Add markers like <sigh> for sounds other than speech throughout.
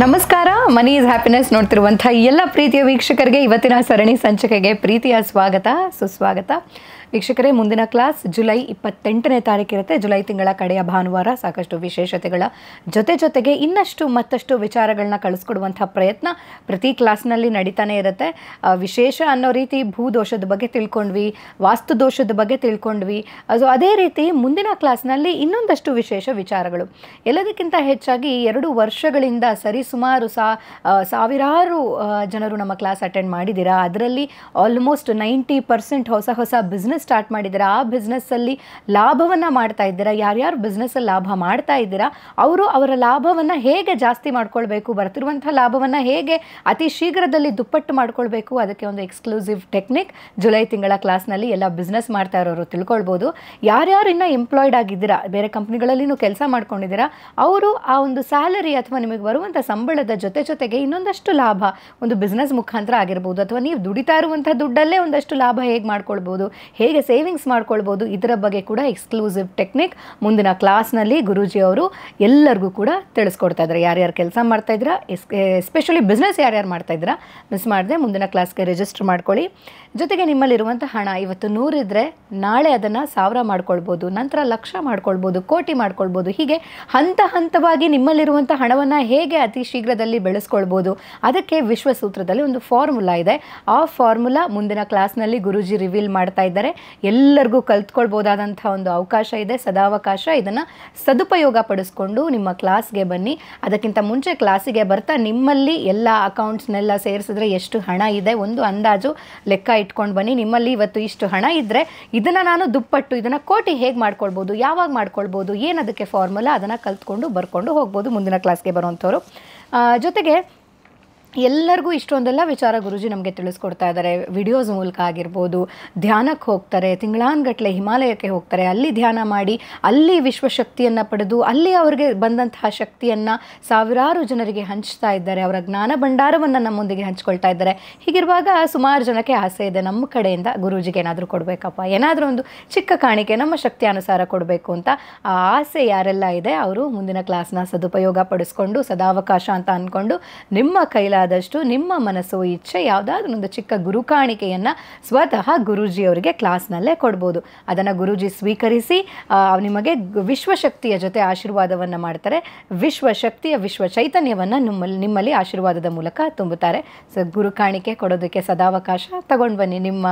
Namaskar. Money is happiness ನೋಡ್ತಿರುವಂಥ ಎಲ್ಲ ಪ್ರೀತಿಯ ವೀಕ್ಷಕರಿಗೆ ಇವತ್ತಿನ ಸರಣಿ ಸಂಚಿಕೆಗೆ ಪ್ರೀತಿಯ ಸ್ವಾಗತ ಸುಸ್ವಾಗತ ವೀಕ್ಷಕರೇ ಮುಂದಿನ ಕ್ಲಾಸ್ ಜುಲೈ ಇಪ್ಪತ್ತೆಂಟನೇ ಇರುತ್ತೆ ಜುಲೈ ತಿಂಗಳ ಕಡೆಯ ಭಾನುವಾರ ಸಾಕಷ್ಟು ವಿಶೇಷತೆಗಳ ಜೊತೆ ಜೊತೆಗೆ ಇನ್ನಷ್ಟು ಮತ್ತಷ್ಟು ವಿಚಾರಗಳನ್ನ ಕಳಿಸ್ಕೊಡುವಂಥ ಪ್ರಯತ್ನ ಪ್ರತಿ ಕ್ಲಾಸ್ನಲ್ಲಿ ನಡೀತಾನೆ ಇರುತ್ತೆ ವಿಶೇಷ ಅನ್ನೋ ರೀತಿ ಭೂದೋಷದ ಬಗ್ಗೆ ತಿಳ್ಕೊಂಡ್ವಿ ವಾಸ್ತು ದೋಷದ ಬಗ್ಗೆ ತಿಳ್ಕೊಂಡ್ವಿ ಅದು ಅದೇ ರೀತಿ ಮುಂದಿನ ಕ್ಲಾಸ್ನಲ್ಲಿ ಇನ್ನೊಂದಷ್ಟು ವಿಶೇಷ ವಿಚಾರಗಳು ಎಲ್ಲದಕ್ಕಿಂತ ಹೆಚ್ಚಾಗಿ ಎರಡು ವರ್ಷಗಳಿಂದ ಸರಿಸುಮಾರು ಸಹ ಸಾವಿರಾರು ಜನರು ನಮ್ಮ ಕ್ಲಾಸ್ ಅಟೆಂಡ್ ಮಾಡಿದ್ದೀರಾ ಅದರಲ್ಲಿ ಆಲ್ಮೋಸ್ಟ್ ನೈಂಟಿ ಪರ್ಸೆಂಟ್ ಹೊಸ ಹೊಸ ಬಿಸ್ನೆಸ್ ಸ್ಟಾರ್ಟ್ ಮಾಡಿದ್ದೀರಾ ಆ ಬಿಸ್ನೆಸ್ಸಲ್ಲಿ ಲಾಭವನ್ನು ಮಾಡ್ತಾ ಇದ್ದೀರಾ ಯಾರ್ಯಾರು ಬಿಸ್ನೆಸ್ಸಲ್ಲಿ ಲಾಭ ಮಾಡ್ತಾ ಇದ್ದೀರಾ ಅವರು ಅವರ ಲಾಭವನ್ನು ಹೇಗೆ ಜಾಸ್ತಿ ಮಾಡ್ಕೊಳ್ಬೇಕು ಬರ್ತಿರುವಂಥ ಲಾಭವನ್ನು ಹೇಗೆ ಅತಿ ಶೀಘ್ರದಲ್ಲಿ ದುಪ್ಪಟ್ಟು ಮಾಡ್ಕೊಳ್ಬೇಕು ಅದಕ್ಕೆ ಒಂದು ಎಕ್ಸ್ಕ್ಲೂಸಿವ್ ಟೆಕ್ನಿಕ್ ಜುಲೈ ತಿಂಗಳ ಕ್ಲಾಸ್ನಲ್ಲಿ ಎಲ್ಲ ಬಿಸ್ನೆಸ್ ಮಾಡ್ತಾ ಇರೋರು ತಿಳ್ಕೊಳ್ಬೋದು ಯಾರ್ಯಾರು ಇನ್ನೂ ಎಂಪ್ಲಾಯ್ಡ್ ಆಗಿದ್ದೀರಾ ಬೇರೆ ಕಂಪ್ನಿಗಳಲ್ಲಿ ಕೆಲಸ ಮಾಡ್ಕೊಂಡಿದ್ದೀರಾ ಅವರು ಆ ಒಂದು ಸ್ಯಾಲರಿ ಅಥವಾ ನಿಮಗೆ ಬರುವಂಥ ಸಂಬಳದ ಜೊತೆ ಜೊತೆಗೆ ಇನ್ನೊಂದಷ್ಟು ಲಾಭ ಒಂದು ಬಿಸ್ನೆಸ್ ಮುಖಾಂತರ ಆಗಿರ್ಬೋದು ಅಥವಾ ನೀವು ದುಡಿತಾ ಇರುವಂಥ ದುಡ್ಡಲ್ಲೇ ಒಂದಷ್ಟು ಲಾಭ ಹೇಗೆ ಮಾಡ್ಕೊಳ್ಬೋದು ಹೇಗೆ ಸೇವಿಂಗ್ಸ್ ಮಾಡ್ಕೊಳ್ಬೋದು ಇದರ ಬಗ್ಗೆ ಕೂಡ ಎಕ್ಸ್ಕ್ಲೂಸಿವ್ ಟೆಕ್ನಿಕ್ ಮುಂದಿನ ಕ್ಲಾಸ್ನಲ್ಲಿ ಗುರುಜಿ ಅವರು ಎಲ್ಲರಿಗೂ ಕೂಡ ತಿಳಿಸ್ಕೊಡ್ತಾ ಇದ್ದಾರೆ ಯಾರ್ಯಾರು ಕೆಲಸ ಮಾಡ್ತಾ ಇದ್ದೀರಾ ಎಸ್ ಎಸ್ಪೆಷಲಿ ಬಿಸ್ನೆಸ್ ಯಾರ್ಯಾರು ಮಾಡ್ತಾ ಇದ್ದೀರಾ ಮಿಸ್ ಮಾಡಿದೆ ಮುಂದಿನ ಕ್ಲಾಸ್ಗೆ ರಿಜಿಸ್ಟರ್ ಮಾಡ್ಕೊಳ್ಳಿ ಜೊತೆಗೆ ನಿಮ್ಮಲ್ಲಿರುವಂಥ ಹಣ ಇವತ್ತು ನೂರಿದ್ರೆ ನಾಳೆ ಅದನ್ನು ಸಾವಿರ ಮಾಡ್ಕೊಳ್ಬೋದು ನಂತರ ಲಕ್ಷ ಮಾಡ್ಕೊಳ್ಬೋದು ಕೋಟಿ ಮಾಡ್ಕೊಳ್ಬೋದು ಹೀಗೆ ಹಂತ ಹಂತವಾಗಿ ನಿಮ್ಮಲ್ಲಿರುವಂಥ ಹಣವನ್ನು ಹೇಗೆ ಅತಿ ಶೀಘ್ರದಲ್ಲಿ ಬೆಳೆಸ್ಕೊಳ್ಬೋದು ಅದಕ್ಕೆ ವಿಶ್ವಸೂತ್ರದಲ್ಲಿ ಒಂದು ಫಾರ್ಮುಲಾ ಇದೆ ಆ ಫಾರ್ಮುಲಾ ಮುಂದಿನ ಕ್ಲಾಸ್ನಲ್ಲಿ ಗುರುಜಿ ರಿವೀಲ್ ಮಾಡ್ತಾ ಇದ್ದಾರೆ ಎಲ್ಲರಿಗೂ ಕಲ್ತ್ಕೊಳ್ಬೋದಾದಂಥ ಒಂದು ಅವಕಾಶ ಇದೆ ಸದಾವಕಾಶ ಇದನ್ನು ಸದುಪಯೋಗ ಪಡಿಸ್ಕೊಂಡು ನಿಮ್ಮ ಕ್ಲಾಸ್ಗೆ ಬನ್ನಿ ಅದಕ್ಕಿಂತ ಮುಂಚೆ ಕ್ಲಾಸಿಗೆ ಬರ್ತಾ ನಿಮ್ಮಲ್ಲಿ ಎಲ್ಲ ಅಕೌಂಟ್ಸ್ನೆಲ್ಲ ಸೇರಿಸಿದ್ರೆ ಎಷ್ಟು ಹಣ ಇದೆ ಒಂದು ಅಂದಾಜು ಲೆಕ್ಕ ಇಟ್ಕೊಂಡು ಬನ್ನಿ ನಿಮ್ಮಲ್ಲಿ ಇವತ್ತು ಇಷ್ಟು ಹಣ ಇದ್ದರೆ ಇದನ್ನು ನಾನು ದುಪ್ಪಟ್ಟು ಇದನ್ನು ಕೋಟಿ ಹೇಗೆ ಮಾಡ್ಕೊಳ್ಬೋದು ಯಾವಾಗ ಮಾಡ್ಕೊಳ್ಬೋದು ಏನದಕ್ಕೆ ಫಾರ್ಮುಲಾ ಅದನ್ನು ಕಲ್ತ್ಕೊಂಡು ಬರ್ಕೊಂಡು ಹೋಗ್ಬೋದು ಮುಂದಿನ ಕ್ಲಾಸ್ಗೆ ಬರುವಂಥವ್ರು ಜೊತೆಗೆ ಎಲ್ಲರಿಗೂ ಇಷ್ಟೊಂದೆಲ್ಲ ವಿಚಾರ ಗುರುಜಿ ನಮಗೆ ತಿಳಿಸ್ಕೊಡ್ತಾ ಇದ್ದಾರೆ ವಿಡಿಯೋಸ್ ಮೂಲಕ ಆಗಿರ್ಬೋದು ಧ್ಯಾನಕ್ಕೆ ಹೋಗ್ತಾರೆ ತಿಂಗಳಾನ್ಗಟ್ಟಲೆ ಹಿಮಾಲಯಕ್ಕೆ ಹೋಗ್ತಾರೆ ಅಲ್ಲಿ ಧ್ಯಾನ ಮಾಡಿ ಅಲ್ಲಿ ವಿಶ್ವಶಕ್ತಿಯನ್ನು ಪಡೆದು ಅಲ್ಲಿ ಅವರಿಗೆ ಬಂದಂತಹ ಶಕ್ತಿಯನ್ನು ಸಾವಿರಾರು ಜನರಿಗೆ ಹಂಚ್ತಾ ಇದ್ದಾರೆ ಅವರ ಜ್ಞಾನ ಭಂಡಾರವನ್ನು ನಮ್ಮೊಂದಿಗೆ ಹಂಚ್ಕೊಳ್ತಾ ಇದ್ದಾರೆ ಹೀಗಿರುವಾಗ ಸುಮಾರು ಜನಕ್ಕೆ ಆಸೆ ಇದೆ ನಮ್ಮ ಕಡೆಯಿಂದ ಗುರುಜಿಗೆ ಏನಾದರೂ ಕೊಡಬೇಕಪ್ಪ ಏನಾದರೂ ಒಂದು ಚಿಕ್ಕ ಕಾಣಿಕೆ ನಮ್ಮ ಶಕ್ತಿ ಅನುಸಾರ ಕೊಡಬೇಕು ಅಂತ ಆ ಆಸೆ ಯಾರೆಲ್ಲ ಇದೆ ಅವರು ಮುಂದಿನ ಕ್ಲಾಸ್ನ ಸದುಪಯೋಗ ಪಡಿಸ್ಕೊಂಡು ಸದಾವಕಾಶ ಅಂತ ಅಂದ್ಕೊಂಡು ನಿಮ್ಮ ಕೈಲ ಆದಷ್ಟು ನಿಮ್ಮ ಮನಸ್ಸು ಇಚ್ಛೆ ಯಾವುದಾದ್ರೂ ಒಂದು ಚಿಕ್ಕ ಗುರು ಕಾಣಿಕೆಯನ್ನು ಸ್ವತಃ ಕ್ಲಾಸ್ ಕ್ಲಾಸ್ನಲ್ಲೇ ಕೊಡ್ಬೋದು ಅದನ್ನು ಗುರುಜಿ ಸ್ವೀಕರಿಸಿ ನಿಮಗೆ ವಿಶ್ವಶಕ್ತಿಯ ಜೊತೆ ಆಶೀರ್ವಾದವನ್ನು ಮಾಡ್ತಾರೆ ವಿಶ್ವಶಕ್ತಿಯ ವಿಶ್ವ ಚೈತನ್ಯವನ್ನು ನಿಮ್ಮಲ್ಲಿ ನಿಮ್ಮಲ್ಲಿ ಆಶೀರ್ವಾದದ ಮೂಲಕ ತುಂಬುತ್ತಾರೆ ಸೊ ಗುರು ಕಾಣಿಕೆ ಕೊಡೋದಕ್ಕೆ ಸದಾವಕಾಶ ತಗೊಂಡು ಬನ್ನಿ ನಿಮ್ಮ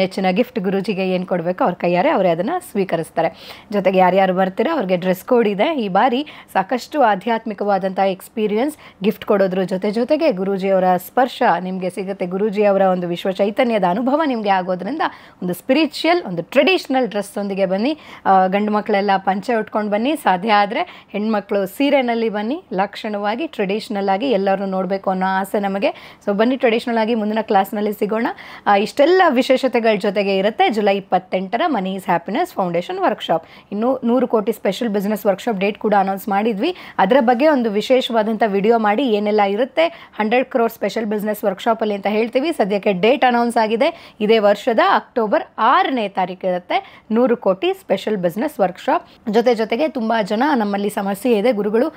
ನೆಚ್ಚಿನ ಗಿಫ್ಟ್ ಗುರುಜಿಗೆ ಏನು ಕೊಡಬೇಕು ಅವ್ರ ಕೈಯಾರೆ ಅವರೇ ಅದನ್ನು ಸ್ವೀಕರಿಸ್ತಾರೆ ಜೊತೆಗೆ ಯಾರ್ಯಾರು ಬರ್ತೀರೋ ಅವ್ರಿಗೆ ಡ್ರೆಸ್ ಕೋಡ್ ಇದೆ ಈ ಬಾರಿ ಸಾಕಷ್ಟು ಆಧ್ಯಾತ್ಮಿಕವಾದಂತಹ ಎಕ್ಸ್ಪೀರಿಯನ್ಸ್ ಗಿಫ್ಟ್ ಕೊಡೋದ್ರ ಜೊತೆ ಜೊತೆಗೆ ಹಾಗೆ ಗುರೂಜಿಯವರ ಸ್ಪರ್ಶ ನಿಮಗೆ ಸಿಗುತ್ತೆ ಗುರೂಜಿಯವರ ಒಂದು ವಿಶ್ವ ಚೈತನ್ಯದ ಅನುಭವ ನಿಮಗೆ ಆಗೋದ್ರಿಂದ ಒಂದು ಸ್ಪಿರಿಚುಯಲ್ ಒಂದು ಟ್ರೆಡಿಷ್ನಲ್ ಡ್ರೆಸ್ಸೊಂದಿಗೆ ಬನ್ನಿ ಗಂಡು ಮಕ್ಕಳೆಲ್ಲ ಪಂಚೆ ಉಟ್ಕೊಂಡು ಬನ್ನಿ ಸಾಧ್ಯ ಆದರೆ ಹೆಣ್ಮಕ್ಳು ಸೀರೆನಲ್ಲಿ ಬನ್ನಿ ಲಕ್ಷಣವಾಗಿ ಟ್ರೆಡಿಷ್ನಲ್ ಆಗಿ ಎಲ್ಲರೂ ನೋಡಬೇಕು ಅನ್ನೋ ಆಸೆ ನಮಗೆ ಸೊ ಬನ್ನಿ ಟ್ರೆಡಿಷ್ನಲ್ ಆಗಿ ಮುಂದಿನ ಕ್ಲಾಸ್ನಲ್ಲಿ ಸಿಗೋಣ ಇಷ್ಟೆಲ್ಲ ವಿಶೇಷತೆಗಳ ಜೊತೆಗೆ ಇರುತ್ತೆ ಜುಲೈ ಇಪ್ಪತ್ತೆಂಟರ ಈಸ್ ಹ್ಯಾಪಿನೆಸ್ ಫೌಂಡೇಶನ್ ವರ್ಕ್ಶಾಪ್ ಇನ್ನು ನೂರು ಕೋಟಿ ಸ್ಪೆಷಲ್ ಬಿಸ್ನೆಸ್ ವರ್ಕ್ಶಾಪ್ ಡೇಟ್ ಕೂಡ ಅನೌನ್ಸ್ ಮಾಡಿದ್ವಿ ಅದರ ಬಗ್ಗೆ ಒಂದು ವಿಶೇಷವಾದಂಥ ವಿಡಿಯೋ ಮಾಡಿ ಏನೆಲ್ಲ ಇರುತ್ತೆ ಹಂಡ್ರೆಡ್ ಕ್ರೋರ್ ಸ್ಪೆಷಲ್ ಬಿಸ್ನೆಸ್ ಅಲ್ಲಿ ಅಂತ ಹೇಳ್ತೀವಿ ಸದ್ಯಕ್ಕೆ ಡೇಟ್ ಅನೌನ್ಸ್ ಆಗಿದೆ ಇದೇ ವರ್ಷದ ಅಕ್ಟೋಬರ್ ಆರನೇ ತಾರೀಕು ಇರುತ್ತೆ ನೂರು ಕೋಟಿ ಸ್ಪೆಷಲ್ ಬಿಸ್ನೆಸ್ ವರ್ಕ್ಶಾಪ್ ಜೊತೆ ಜೊತೆಗೆ ತುಂಬ ಜನ ನಮ್ಮಲ್ಲಿ ಸಮಸ್ಯೆ ಇದೆ ಗುರುಗಳು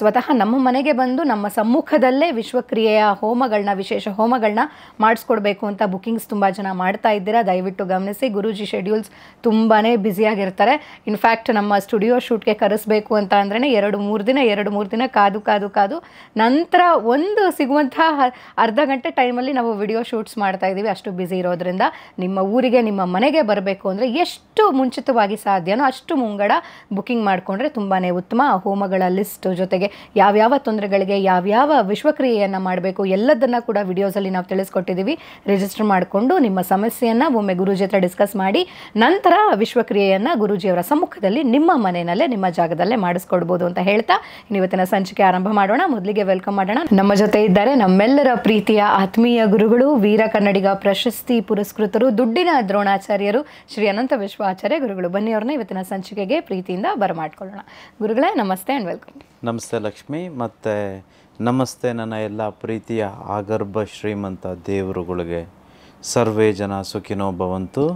ಸ್ವತಃ ನಮ್ಮ ಮನೆಗೆ ಬಂದು ನಮ್ಮ ಸಮ್ಮುಖದಲ್ಲೇ ವಿಶ್ವಕ್ರಿಯೆಯ ಹೋಮಗಳನ್ನ ವಿಶೇಷ ಹೋಮಗಳನ್ನ ಮಾಡಿಸ್ಕೊಡ್ಬೇಕು ಅಂತ ಬುಕಿಂಗ್ಸ್ ತುಂಬ ಜನ ಮಾಡ್ತಾ ಇದ್ದೀರಾ ದಯವಿಟ್ಟು ಗಮನಿಸಿ ಗುರುಜಿ ಶೆಡ್ಯೂಲ್ಸ್ ತುಂಬಾ ಬ್ಯುಸಿಯಾಗಿರ್ತಾರೆ ಇನ್ಫ್ಯಾಕ್ಟ್ ನಮ್ಮ ಸ್ಟುಡಿಯೋ ಶೂಟ್ಗೆ ಕರೆಸಬೇಕು ಅಂತ ಅಂದ್ರೆ ಎರಡು ಮೂರು ದಿನ ಎರಡು ಮೂರು ದಿನ ಕಾದು ಕಾದು ಕಾದು ನಂತರ ಒಂದು ಸಿಗುವಂತಹ ಅರ್ಧ ಗಂಟೆ ಟೈಮಲ್ಲಿ ನಾವು ವಿಡಿಯೋ ಶೂಟ್ಸ್ ಮಾಡ್ತಾ ಇದ್ದೀವಿ ಅಷ್ಟು ಬ್ಯುಸಿ ಇರೋದ್ರಿಂದ ನಿಮ್ಮ ಊರಿಗೆ ನಿಮ್ಮ ಮನೆಗೆ ಬರಬೇಕು ಅಂದರೆ ಎಷ್ಟು ಮುಂಚಿತವಾಗಿ ಸಾಧ್ಯನೋ ಅಷ್ಟು ಮುಂಗಡ ಬುಕ್ಕಿಂಗ್ ಮಾಡಿಕೊಂಡ್ರೆ ತುಂಬಾ ಉತ್ತಮ ಹೋಮಗಳ ಲಿಸ್ಟ್ ಜೊತೆಗೆ ಯಾವ್ಯಾವ ತೊಂದರೆಗಳಿಗೆ ಯಾವ್ಯಾವ ವಿಶ್ವಕ್ರಿಯೆಯನ್ನು ಮಾಡಬೇಕು ಎಲ್ಲದನ್ನು ಕೂಡ ವಿಡಿಯೋಸಲ್ಲಿ ನಾವು ತಿಳಿಸ್ಕೊಟ್ಟಿದ್ದೀವಿ ರಿಜಿಸ್ಟರ್ ಮಾಡಿಕೊಂಡು ನಿಮ್ಮ ಸಮಸ್ಯೆಯನ್ನು ಒಮ್ಮೆ ಗುರುಜಿ ಹತ್ರ ಡಿಸ್ಕಸ್ ಮಾಡಿ ನಂತರ ವಿಶ್ವಕ್ರಿಯೆಯನ್ನು ಗುರುಜಿಯವರ ಸಮ್ಮುಖದಲ್ಲಿ ನಿಮ್ಮ ಮನೆಯಲ್ಲೇ ನಿಮ್ಮ ಜಾಗದಲ್ಲೇ ಮಾಡಿಸ್ಕೊಡ್ಬೋದು ಅಂತ ಹೇಳ್ತಾ ಇವತ್ತಿನ ಸಂಚಿಕೆ ಆರಂಭ ಮಾಡೋಣ ಮೊದಲಿಗೆ ವೆಲ್ಕಮ್ ಮಾಡೋಣ ನಮ್ಮ ಜೊತೆ ಇದ್ದ ಇದ್ದಾರೆ ನಮ್ಮೆಲ್ಲರ ಪ್ರೀತಿಯ ಆತ್ಮೀಯ ಗುರುಗಳು ವೀರ ಕನ್ನಡಿಗ ಪ್ರಶಸ್ತಿ ಪುರಸ್ಕೃತರು ದುಡ್ಡಿನ ದ್ರೋಣಾಚಾರ್ಯರು ಶ್ರೀ ಅನಂತ ಆಚಾರ್ಯ ಗುರುಗಳು ಬನ್ನಿ ಅವ್ರನ್ನ ಇವತ್ತಿನ ಸಂಚಿಕೆಗೆ ಪ್ರೀತಿಯಿಂದ ಬರಮಾಡ್ಕೊಳ್ಳೋಣ ಗುರುಗಳೇ ನಮಸ್ತೆ ಆ್ಯಂಡ್ ವೆಲ್ಕಮ್ ನಮಸ್ತೆ ಲಕ್ಷ್ಮಿ ಮತ್ತು ನಮಸ್ತೆ ನನ್ನ ಎಲ್ಲ ಪ್ರೀತಿಯ ಆಗರ್ಭ ಶ್ರೀಮಂತ ದೇವರುಗಳಿಗೆ ಸರ್ವೇ ಜನ ಸುಖಿನೋ ಭವಂತು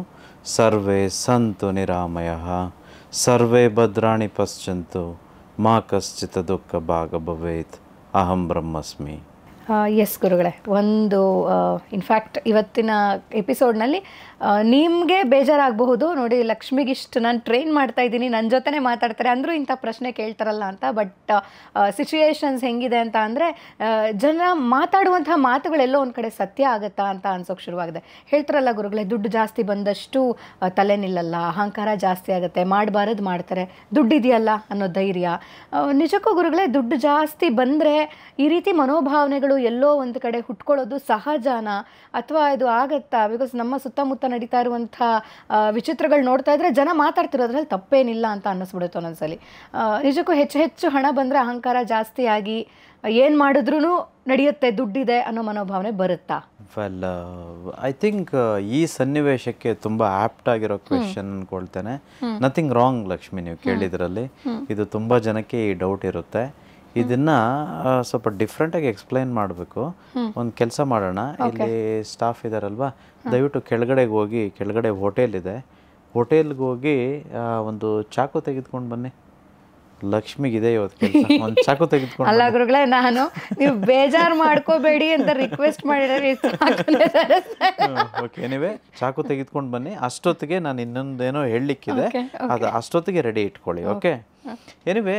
ಸರ್ವೇ ಸಂತು ನಿರಾಮಯ ಸರ್ವೇ ಭದ್ರಾಣಿ ಪಶ್ಚಂತು ಮಾ ಕಶ್ಚಿತ ದುಃಖ ಭಾಗ ಭವೇತ್ ಅಹಂ ಬ್ರಹ್ಮಸ್ಮಿ ಎಸ್ ಗುರುಗಳೇ ಒಂದು ಇನ್ಫ್ಯಾಕ್ಟ್ ಇವತ್ತಿನ ಎಪಿಸೋಡ್ನಲ್ಲಿ ನಿಮಗೆ ಬೇಜಾರಾಗಬಹುದು ನೋಡಿ ಲಕ್ಷ್ಮಿಗಿಷ್ಟು ನಾನು ಟ್ರೈನ್ ಮಾಡ್ತಾ ಇದ್ದೀನಿ ನನ್ನ ಜೊತೆ ಮಾತಾಡ್ತಾರೆ ಅಂದರೂ ಇಂಥ ಪ್ರಶ್ನೆ ಕೇಳ್ತಾರಲ್ಲ ಅಂತ ಬಟ್ ಸಿಚುಯೇಷನ್ಸ್ ಹೆಂಗಿದೆ ಅಂತ ಅಂದರೆ ಜನ ಮಾತಾಡುವಂಥ ಮಾತುಗಳೆಲ್ಲೋ ಒಂದು ಕಡೆ ಸತ್ಯ ಆಗುತ್ತಾ ಅಂತ ಅನ್ಸೋಕೆ ಶುರುವಾಗಿದೆ ಹೇಳ್ತಾರಲ್ಲ ಗುರುಗಳೇ ದುಡ್ಡು ಜಾಸ್ತಿ ಬಂದಷ್ಟು ತಲೆ ನಿಲ್ಲಲ್ಲ ಅಹಂಕಾರ ಜಾಸ್ತಿ ಆಗುತ್ತೆ ಮಾಡಬಾರದು ಮಾಡ್ತಾರೆ ದುಡ್ಡಿದೆಯಲ್ಲ ಅನ್ನೋ ಧೈರ್ಯ ನಿಜಕ್ಕೂ ಗುರುಗಳೇ ದುಡ್ಡು ಜಾಸ್ತಿ ಬಂದರೆ ಈ ರೀತಿ ಮನೋಭಾವನೆಗಳು ಎಲ್ಲೋ ಒಂದು ಕಡೆ ಹುಟ್ಕೊಳ್ಳೋದು ಸಹಜಾನ ಅಥವಾ ಇದು ಆಗತ್ತಾ ಬಿಕಾಸ್ ನಮ್ಮ ಸುತ್ತಮುತ್ತ ನಡೀತಾ ಇರುವಂತಹ ವಿಚಿತ್ರಗಳು ನೋಡ್ತಾ ಇದ್ರೆ ಜನ ಮಾತಾಡ್ತಿರೋದ್ರಲ್ಲಿ ತಪ್ಪೇನಿಲ್ಲ ಅಂತ ಅನ್ನಿಸ್ಬಿಡುತ್ತೆ ಒಂದೊಂದ್ಸಲಿ ನಿಜಕ್ಕೂ ಹೆಚ್ಚು ಹೆಚ್ಚು ಹಣ ಬಂದ್ರೆ ಅಹಂಕಾರ ಜಾಸ್ತಿ ಆಗಿ ಏನು ಮಾಡಿದ್ರೂ ನಡೆಯುತ್ತೆ ದುಡ್ಡಿದೆ ಅನ್ನೋ ಮನೋಭಾವನೆ ಬರುತ್ತಾ ವೆಲ್ ಐ ಥಿಂಕ್ ಈ ಸನ್ನಿವೇಶಕ್ಕೆ ತುಂಬಾ ಆಪ್ಟ್ ಆಗಿರೋ ಕ್ವೆಶನ್ ಅನ್ಕೊಳ್ತೇನೆ ನಥಿಂಗ್ ರಾಂಗ್ ಲಕ್ಷ್ಮಿ ನೀವು ಕೇಳಿದ್ರಲ್ಲಿ ಇದು ತುಂಬಾ ಜನಕ್ಕೆ ಈ ಡೌಟ್ ಇರುತ್ತೆ ಇದನ್ನ ಸ್ವಲ್ಪ ಡಿಫ್ರೆಂಟಾಗಿ ಎಕ್ಸ್ಪ್ಲೈನ್ ಮಾಡಬೇಕು ಒಂದು ಕೆಲಸ ಮಾಡೋಣ ಇಲ್ಲಿ ಸ್ಟಾಫ್ ಇದಾರಲ್ವಾ ದಯವಿಟ್ಟು ಕೆಳಗಡೆಗೆ ಹೋಗಿ ಕೆಳಗಡೆ ಹೋಟೆಲ್ ಇದೆ ಹೋಟೆಲ್ಗೆ ಹೋಗಿ ಒಂದು ಚಾಕು ತೆಗೆದುಕೊಂಡು ಬನ್ನಿ ಲಕ್ಷ್ಮಿಗಿದೆ ಇವತ್ತು ಒಂದು ಚಾಕು ತೆಗೆದುಕೊಂಡು ಅಲ್ಲ ಗುರುಗಳೇ ನಾನು ನೀವು ಬೇಜಾರು ಮಾಡ್ಕೋಬೇಡಿ ಅಂತ ರಿಕ್ವೆಸ್ಟ್ ಮಾಡಿದರೆ ಓಕೆ ಚಾಕು ತೆಗೆದುಕೊಂಡು ಬನ್ನಿ ಅಷ್ಟೊತ್ತಿಗೆ ನಾನು ಇನ್ನೊಂದೇನೋ ಹೇಳಲಿಕ್ಕಿದೆ ಅದು ಅಷ್ಟೊತ್ತಿಗೆ ರೆಡಿ ಇಟ್ಕೊಳ್ಳಿ ಓಕೆ ಏನಿವೆ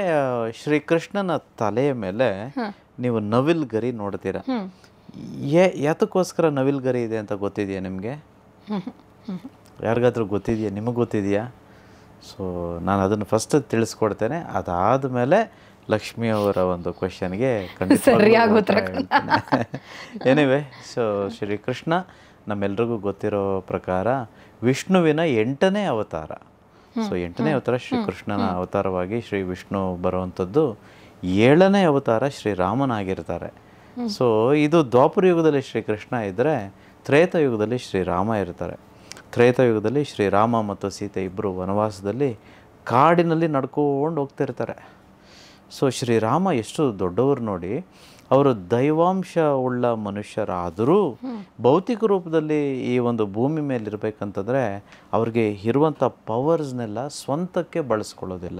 ಶ್ರೀಕೃಷ್ಣನ ತಲೆಯ ಮೇಲೆ ನೀವು ನವಿಲ್ ಗರಿ ನೋಡ್ತೀರಾ ಯಾತಕ್ಕೋಸ್ಕರ ನವಿಲ್ ಗರಿ ಇದೆ ಅಂತ ಗೊತ್ತಿದೆಯಾ ನಿಮಗೆ ಯಾರಿಗಾದ್ರೂ ಗೊತ್ತಿದೆಯಾ ನಿಮಗೆ ಗೊತ್ತಿದೆಯಾ ಸೊ ನಾನು ಅದನ್ನು ಫಸ್ಟ್ ತಿಳಿಸ್ಕೊಡ್ತೇನೆ ಅದಾದ ಮೇಲೆ ಲಕ್ಷ್ಮಿ ಅವರ ಒಂದು ಕ್ವಶನ್ಗೆ ಸರಿಯಾಗಿ ಉತ್ತರ ಏನಿವೆ ಸೊ ಶ್ರೀಕೃಷ್ಣ ನಮ್ಮೆಲ್ರಿಗೂ ಗೊತ್ತಿರೋ ಪ್ರಕಾರ ವಿಷ್ಣುವಿನ ಎಂಟನೇ ಅವತಾರ ಸೊ ಎಂಟನೇ ಅವತಾರ ಶ್ರೀಕೃಷ್ಣನ ಅವತಾರವಾಗಿ ಶ್ರೀ ವಿಷ್ಣು ಬರುವಂಥದ್ದು ಏಳನೇ ಅವತಾರ ಶ್ರೀರಾಮನಾಗಿರ್ತಾರೆ ಸೊ ಇದು ದ್ವಾಪರ ಯುಗದಲ್ಲಿ ಶ್ರೀಕೃಷ್ಣ ಇದ್ದರೆ ತ್ರೇತ ಯುಗದಲ್ಲಿ ಶ್ರೀರಾಮ ಇರ್ತಾರೆ ಯುಗದಲ್ಲಿ ಶ್ರೀರಾಮ ಮತ್ತು ಸೀತೆ ಇಬ್ಬರು ವನವಾಸದಲ್ಲಿ ಕಾಡಿನಲ್ಲಿ ನಡ್ಕೊಂಡು ಹೋಗ್ತಿರ್ತಾರೆ ಸೊ ಶ್ರೀರಾಮ ಎಷ್ಟು ದೊಡ್ಡವರು ನೋಡಿ ಅವರು ದೈವಾಂಶ ಉಳ್ಳ ಮನುಷ್ಯರಾದರೂ ಭೌತಿಕ ರೂಪದಲ್ಲಿ ಈ ಒಂದು ಭೂಮಿ ಮೇಲೆ ಇರಬೇಕಂತಂದರೆ ಅವ್ರಿಗೆ ಇರುವಂಥ ಪವರ್ಸ್ನೆಲ್ಲ ಸ್ವಂತಕ್ಕೆ ಬಳಸ್ಕೊಳ್ಳೋದಿಲ್ಲ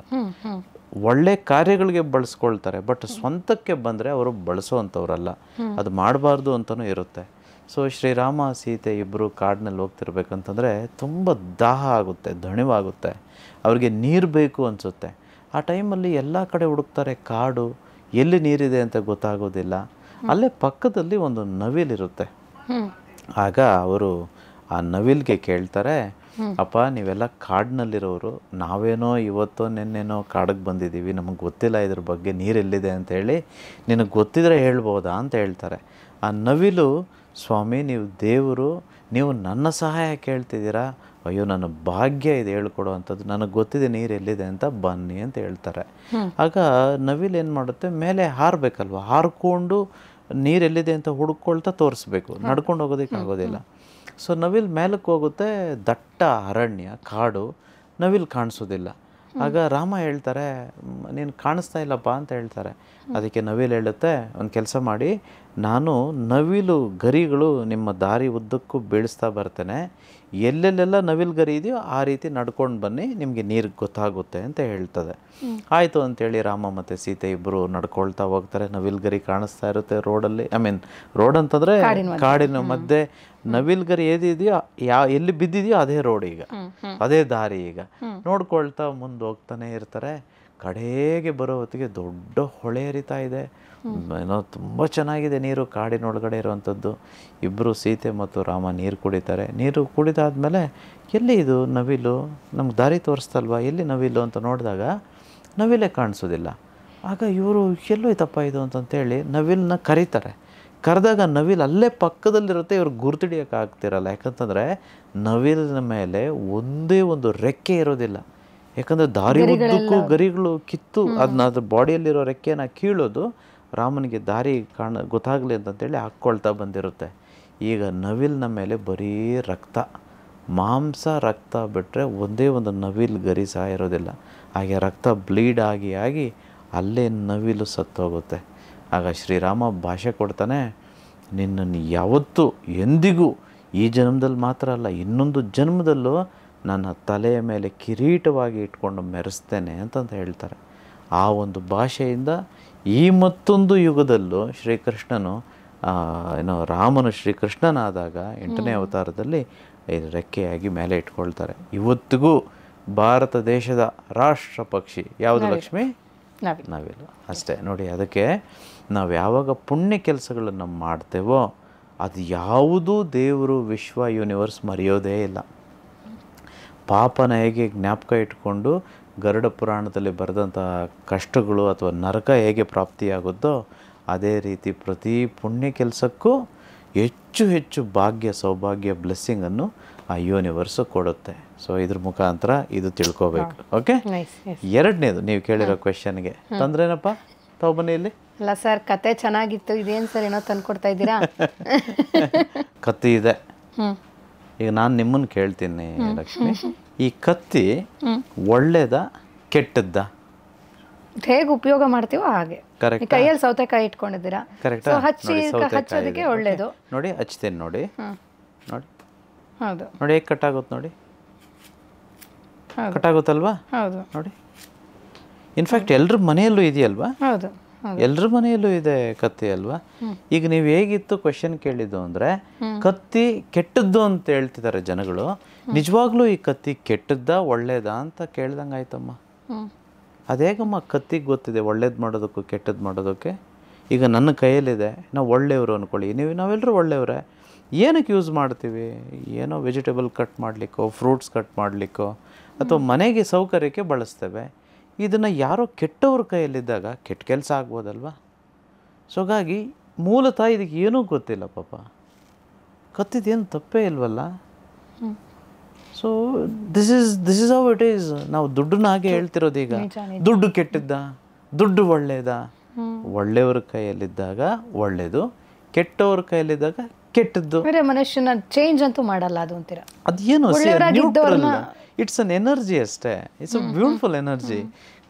ಒಳ್ಳೆ ಕಾರ್ಯಗಳಿಗೆ ಬಳಸ್ಕೊಳ್ತಾರೆ ಬಟ್ ಸ್ವಂತಕ್ಕೆ ಬಂದರೆ ಅವರು ಬಳಸೋವಂಥವ್ರಲ್ಲ ಅದು ಮಾಡಬಾರ್ದು ಅಂತಲೂ ಇರುತ್ತೆ ಸೊ ಶ್ರೀರಾಮ ಸೀತೆ ಇಬ್ಬರು ಕಾಡಿನಲ್ಲಿ ಹೋಗ್ತಿರ್ಬೇಕಂತಂದರೆ ತುಂಬ ದಾಹ ಆಗುತ್ತೆ ದಣಿವಾಗುತ್ತೆ ಅವ್ರಿಗೆ ನೀರು ಬೇಕು ಅನಿಸುತ್ತೆ ಆ ಟೈಮಲ್ಲಿ ಎಲ್ಲ ಕಡೆ ಹುಡುಕ್ತಾರೆ ಕಾಡು ಎಲ್ಲಿ ನೀರಿದೆ ಅಂತ ಗೊತ್ತಾಗೋದಿಲ್ಲ ಅಲ್ಲೇ ಪಕ್ಕದಲ್ಲಿ ಒಂದು ನವಿಲಿರುತ್ತೆ ಆಗ ಅವರು ಆ ನವಿಲ್ಗೆ ಕೇಳ್ತಾರೆ ಅಪ್ಪ ನೀವೆಲ್ಲ ಕಾಡಿನಲ್ಲಿರೋರು ನಾವೇನೋ ಇವತ್ತೋ ನಿನ್ನೇನೋ ಕಾಡಿಗೆ ಬಂದಿದ್ದೀವಿ ನಮಗೆ ಗೊತ್ತಿಲ್ಲ ಇದ್ರ ಬಗ್ಗೆ ಎಲ್ಲಿದೆ ಅಂತ ಹೇಳಿ ನಿನಗೆ ಗೊತ್ತಿದ್ರೆ ಹೇಳ್ಬೋದಾ ಅಂತ ಹೇಳ್ತಾರೆ ಆ ನವಿಲು ಸ್ವಾಮಿ ನೀವು ದೇವರು ನೀವು ನನ್ನ ಸಹಾಯ ಕೇಳ್ತಿದ್ದೀರಾ ಅಯ್ಯೋ ನನ್ನ ಭಾಗ್ಯ ಇದು ಹೇಳ್ಕೊಡೋ ಅಂಥದ್ದು ನನಗೆ ಗೊತ್ತಿದೆ ನೀರು ಎಲ್ಲಿದೆ ಅಂತ ಬನ್ನಿ ಅಂತ ಹೇಳ್ತಾರೆ ಆಗ ನವಿಲು ಏನು ಮಾಡುತ್ತೆ ಮೇಲೆ ಹಾರಬೇಕಲ್ವ ಹಾರ್ಕೊಂಡು ನೀರೆಲ್ಲಿದೆ ಅಂತ ಹುಡ್ಕೊಳ್ತಾ ತೋರಿಸ್ಬೇಕು ನಡ್ಕೊಂಡು ಹೋಗೋದಕ್ಕೆ ಆಗೋದಿಲ್ಲ ಸೊ ನವಿಲ್ ಮೇಲಕ್ಕೆ ಹೋಗುತ್ತೆ ದಟ್ಟ ಅರಣ್ಯ ಕಾಡು ನವಿಲ್ ಕಾಣಿಸೋದಿಲ್ಲ ಆಗ ರಾಮ ಹೇಳ್ತಾರೆ ನೀನು ಕಾಣಿಸ್ತಾ ಇಲ್ಲಪ್ಪ ಅಂತ ಹೇಳ್ತಾರೆ ಅದಕ್ಕೆ ನವಿಲ್ ಹೇಳುತ್ತೆ ಒಂದು ಕೆಲಸ ಮಾಡಿ ನಾನು ನವಿಲು ಗರಿಗಳು ನಿಮ್ಮ ದಾರಿ ಉದ್ದಕ್ಕೂ ಬೀಳಿಸ್ತಾ ಬರ್ತೇನೆ ಎಲ್ಲೆಲ್ಲೆಲ್ಲ ನವಿಲ್ ಗರಿ ಇದೆಯೋ ಆ ರೀತಿ ನಡ್ಕೊಂಡು ಬನ್ನಿ ನಿಮಗೆ ನೀರು ಗೊತ್ತಾಗುತ್ತೆ ಅಂತ ಹೇಳ್ತದೆ ಆಯಿತು ಅಂತೇಳಿ ರಾಮ ಮತ್ತು ಸೀತೆ ಇಬ್ಬರು ನಡ್ಕೊಳ್ತಾ ಹೋಗ್ತಾರೆ ನವಿಲ್ ಗರಿ ಕಾಣಿಸ್ತಾ ಇರುತ್ತೆ ರೋಡಲ್ಲಿ ಐ ಮೀನ್ ರೋಡ್ ಅಂತಂದರೆ ಕಾಡಿನ ಮಧ್ಯೆ ನವಿಲ್ ಗರಿ ಏದಿದೆಯೋ ಯಾವ ಎಲ್ಲಿ ಬಿದ್ದಿದೆಯೋ ಅದೇ ರೋಡ್ ಈಗ ಅದೇ ದಾರಿ ಈಗ ನೋಡ್ಕೊಳ್ತಾ ಮುಂದೆ ಹೋಗ್ತಾನೆ ಇರ್ತಾರೆ ಕಡೆಗೆ ಬರೋ ಹೊತ್ತಿಗೆ ದೊಡ್ಡ ಹೊಳೆ ಹರಿತಾ ಇದೆ ಏನೋ ತುಂಬ ಚೆನ್ನಾಗಿದೆ ನೀರು ಕಾಡಿನೊಳಗಡೆ ಇರುವಂಥದ್ದು ಇಬ್ಬರು ಸೀತೆ ಮತ್ತು ರಾಮ ನೀರು ಕುಡಿತಾರೆ ನೀರು ಕುಡಿದಾದ ಮೇಲೆ ಎಲ್ಲಿ ಇದು ನವಿಲು ನಮ್ಗೆ ದಾರಿ ತೋರಿಸ್ತಲ್ವಾ ಎಲ್ಲಿ ನವಿಲು ಅಂತ ನೋಡಿದಾಗ ನವಿಲೇ ಕಾಣಿಸೋದಿಲ್ಲ ಆಗ ಇವರು ಎಲ್ಲೂ ತಪ್ಪ ಇದು ಅಂತಂತೇಳಿ ನವಿಲನ್ನ ಕರೀತಾರೆ ಕರೆದಾಗ ನವಿಲು ಅಲ್ಲೇ ಪಕ್ಕದಲ್ಲಿರುತ್ತೆ ಇವ್ರು ಆಗ್ತಿರಲ್ಲ ಯಾಕಂತಂದರೆ ನವಿಲಿನ ಮೇಲೆ ಒಂದೇ ಒಂದು ರೆಕ್ಕೆ ಇರೋದಿಲ್ಲ ಯಾಕಂದರೆ ದಾರಿ ಉದ್ದಕ್ಕೂ ಗರಿಗಳು ಕಿತ್ತು ಅದನ್ನ ಅದ್ರ ಬಾಡಿಯಲ್ಲಿರೋ ರೆಕ್ಕೆನ ಕೀಳೋದು ರಾಮನಿಗೆ ದಾರಿ ಕಾಣ ಗೊತ್ತಾಗಲಿ ಅಂತಂತೇಳಿ ಹಾಕ್ಕೊಳ್ತಾ ಬಂದಿರುತ್ತೆ ಈಗ ನವಿಲಿನ ಮೇಲೆ ಬರೀ ರಕ್ತ ಮಾಂಸ ರಕ್ತ ಬಿಟ್ಟರೆ ಒಂದೇ ಒಂದು ನವಿಲು ಗರಿ ಸಹ ಇರೋದಿಲ್ಲ ಹಾಗೆ ರಕ್ತ ಬ್ಲೀಡ್ ಆಗಿ ಆಗಿ ಅಲ್ಲೇ ನವಿಲು ಸತ್ತೋಗುತ್ತೆ ಆಗ ಶ್ರೀರಾಮ ಭಾಷೆ ಕೊಡ್ತಾನೆ ನಿನ್ನನ್ನು ಯಾವತ್ತೂ ಎಂದಿಗೂ ಈ ಜನ್ಮದಲ್ಲಿ ಮಾತ್ರ ಅಲ್ಲ ಇನ್ನೊಂದು ಜನ್ಮದಲ್ಲೂ ನನ್ನ ತಲೆಯ ಮೇಲೆ ಕಿರೀಟವಾಗಿ ಇಟ್ಕೊಂಡು ಮೆರೆಸ್ತೇನೆ ಅಂತಂತ ಹೇಳ್ತಾರೆ ಆ ಒಂದು ಭಾಷೆಯಿಂದ ಈ ಮತ್ತೊಂದು ಯುಗದಲ್ಲೂ ಶ್ರೀಕೃಷ್ಣನು ಏನೋ ರಾಮನು ಶ್ರೀಕೃಷ್ಣನಾದಾಗ ಎಂಟನೇ ಅವತಾರದಲ್ಲಿ ಇದು ರೆಕ್ಕೆಯಾಗಿ ಮೇಲೆ ಇಟ್ಕೊಳ್ತಾರೆ ಇವತ್ತಿಗೂ ಭಾರತ ದೇಶದ ರಾಷ್ಟ್ರ ಪಕ್ಷಿ ಯಾವುದು ಲಕ್ಷ್ಮಿ ನಾವಿಲ್ಲ ಅಷ್ಟೇ ನೋಡಿ ಅದಕ್ಕೆ ನಾವು ಯಾವಾಗ ಪುಣ್ಯ ಕೆಲಸಗಳನ್ನು ಮಾಡ್ತೇವೋ ಅದು ಯಾವುದೂ ದೇವರು ವಿಶ್ವ ಯೂನಿವರ್ಸ್ ಮರೆಯೋದೇ ಇಲ್ಲ ಪಾಪನ ಹೇಗೆ ಜ್ಞಾಪಕ ಇಟ್ಕೊಂಡು ಗರುಡ ಪುರಾಣದಲ್ಲಿ ಬರೆದಂತಹ ಕಷ್ಟಗಳು ಅಥವಾ ನರಕ ಹೇಗೆ ಪ್ರಾಪ್ತಿಯಾಗುತ್ತೋ ಅದೇ ರೀತಿ ಪ್ರತಿ ಪುಣ್ಯ ಕೆಲಸಕ್ಕೂ ಹೆಚ್ಚು ಹೆಚ್ಚು ಭಾಗ್ಯ ಸೌಭಾಗ್ಯ ಬ್ಲೆಸ್ಸಿಂಗನ್ನು ಆ ಯೂನಿವರ್ಸ್ ಕೊಡುತ್ತೆ ಸೊ ಇದ್ರ ಮುಖಾಂತರ ಇದು ತಿಳ್ಕೋಬೇಕು ಓಕೆ ಎರಡನೇದು ನೀವು ಕೇಳಿರೋ ಕ್ವೆಶನ್ಗೆ ತಂದ್ರೇನಪ್ಪ ತಾವು ಮನೆಯಲ್ಲಿ ಅಲ್ಲ ಸರ್ ಕತೆ ಚೆನ್ನಾಗಿತ್ತು ಇದೇನು ಸರ್ ಏನೋ ಕೊಡ್ತಾ ಇದ್ದೀರಾ <laughs> ಕತೆ ಇದೆ ಈಗ ನಾನು ನಿಮ್ಮನ್ನು ಕೇಳ್ತೀನಿ ಲಕ್ಷ್ಮಿ <laughs> ಈ ಕತ್ತಿ ಒಳ್ಳೇದ ಕೆಟ್ಟದ್ದ ಹೇಗೆ ಉಪಯೋಗ ಮಾಡ್ತೀವೋ ಹಾಗೆ ಕೈಯಲ್ಲಿ ಸೌತೆಕಾಯಿ ಇಟ್ಕೊಂಡಿದ್ದೀರಾ ಕರೆಕ್ಟ್ ಹಚ್ಚಿ ಹಚ್ಚೋದಕ್ಕೆ ಒಳ್ಳೇದು ನೋಡಿ ಹಚ್ತೇನೆ ನೋಡಿ ನೋಡಿ ಹೌದು ನೋಡಿ ಹೇಗೆ ಕಟ್ ಆಗುತ್ತೆ ನೋಡಿ ಕಟ್ ಆಗುತ್ತಲ್ವಾ ಹೌದು ನೋಡಿ ಇನ್ಫ್ಯಾಕ್ಟ್ ಎಲ್ಲರ ಮನೆಯಲ್ಲೂ ಇದೆಯಲ್ವಾ ಹೌದು ಎಲ್ಲರ ಮನೆಯಲ್ಲೂ ಇದೆ ಕತ್ತಿ ಅಲ್ವಾ ಈಗ ನೀವು ಹೇಗಿತ್ತು ಕ್ವಶನ್ ಕೇಳಿದ್ದು ಅಂದ್ರೆ ಕತ್ತಿ ಕೆಟ್ಟದ್ದು ಅಂತ ಹೇಳ್ತಿದ್ದಾರೆ ಜನಗಳು ನಿಜವಾಗ್ಲೂ ಈ ಕತ್ತಿ ಕೆಟ್ಟದ್ದ ಒಳ್ಳೇದಾ ಅಂತ ಕೇಳ್ದಂಗಾಯ್ತಮ್ಮ ಆಯ್ತಮ್ಮ ಅದೇಗಮ್ಮ ಕತ್ತಿಗೆ ಗೊತ್ತಿದೆ ಒಳ್ಳೇದ್ ಮಾಡೋದಕ್ಕೂ ಕೆಟ್ಟದ್ದು ಮಾಡೋದಕ್ಕೆ ಈಗ ನನ್ನ ಕೈಯಲ್ಲಿದೆ ನಾವು ಒಳ್ಳೆಯವರು ಅನ್ಕೊಳ್ಳಿ ನೀವು ನಾವೆಲ್ಲರೂ ಒಳ್ಳೆಯವರೇ ಏನಕ್ಕೆ ಯೂಸ್ ಮಾಡ್ತೀವಿ ಏನೋ ವೆಜಿಟೇಬಲ್ ಕಟ್ ಮಾಡಲಿಕ್ಕೋ ಫ್ರೂಟ್ಸ್ ಕಟ್ ಮಾಡಲಿಕ್ಕೋ ಅಥವಾ ಮನೆಗೆ ಸೌಕರ್ಯಕ್ಕೆ ಬಳಸ್ತೇವೆ ಇದನ್ನು ಯಾರೋ ಕೆಟ್ಟವ್ರ ಕೈಯಲ್ಲಿದ್ದಾಗ ಕೆಟ್ಟ ಕೆಲಸ ಆಗ್ಬೋದಲ್ವಾ ಸೊ ಹಾಗಾಗಿ ಮೂಲತಃ ಇದಕ್ಕೆ ಏನೂ ಗೊತ್ತಿಲ್ಲ ಪಾಪ ಕತ್ತಿದೇನು ತಪ್ಪೇ ಇಲ್ವಲ್ಲ so this is this is of it is ನಾವು ದುಡ್ಡನ್ನ ಹಾಗೆ ಹೇಳ್ತಿರೋದು ಈಗ ದುಡ್ಡು ಕೆಟ್ಟಿದ್ದ ದುಡ್ಡು ಒಳ್ಳೇದ ಒಳ್ಳೆಯವ್ರ ಕೈಯಲ್ಲಿದ್ದಾಗ ಒಳ್ಳೇದು ಕೆಟ್ಟವ್ರ ಕೈಯಲ್ಲಿದ್ದಾಗ ಕೆಟ್ಟದ್ದು ಮನುಷ್ಯನ ಚೇಂಜ್ ಅಂತೂ ಮಾಡಲ್ಲ ಅದು ಅಂತೀರ ಅದೇನು ಇಟ್ಸ್ ಅನ್ ಎನರ್ಜಿ ಅಷ್ಟೇ it's a beautiful energy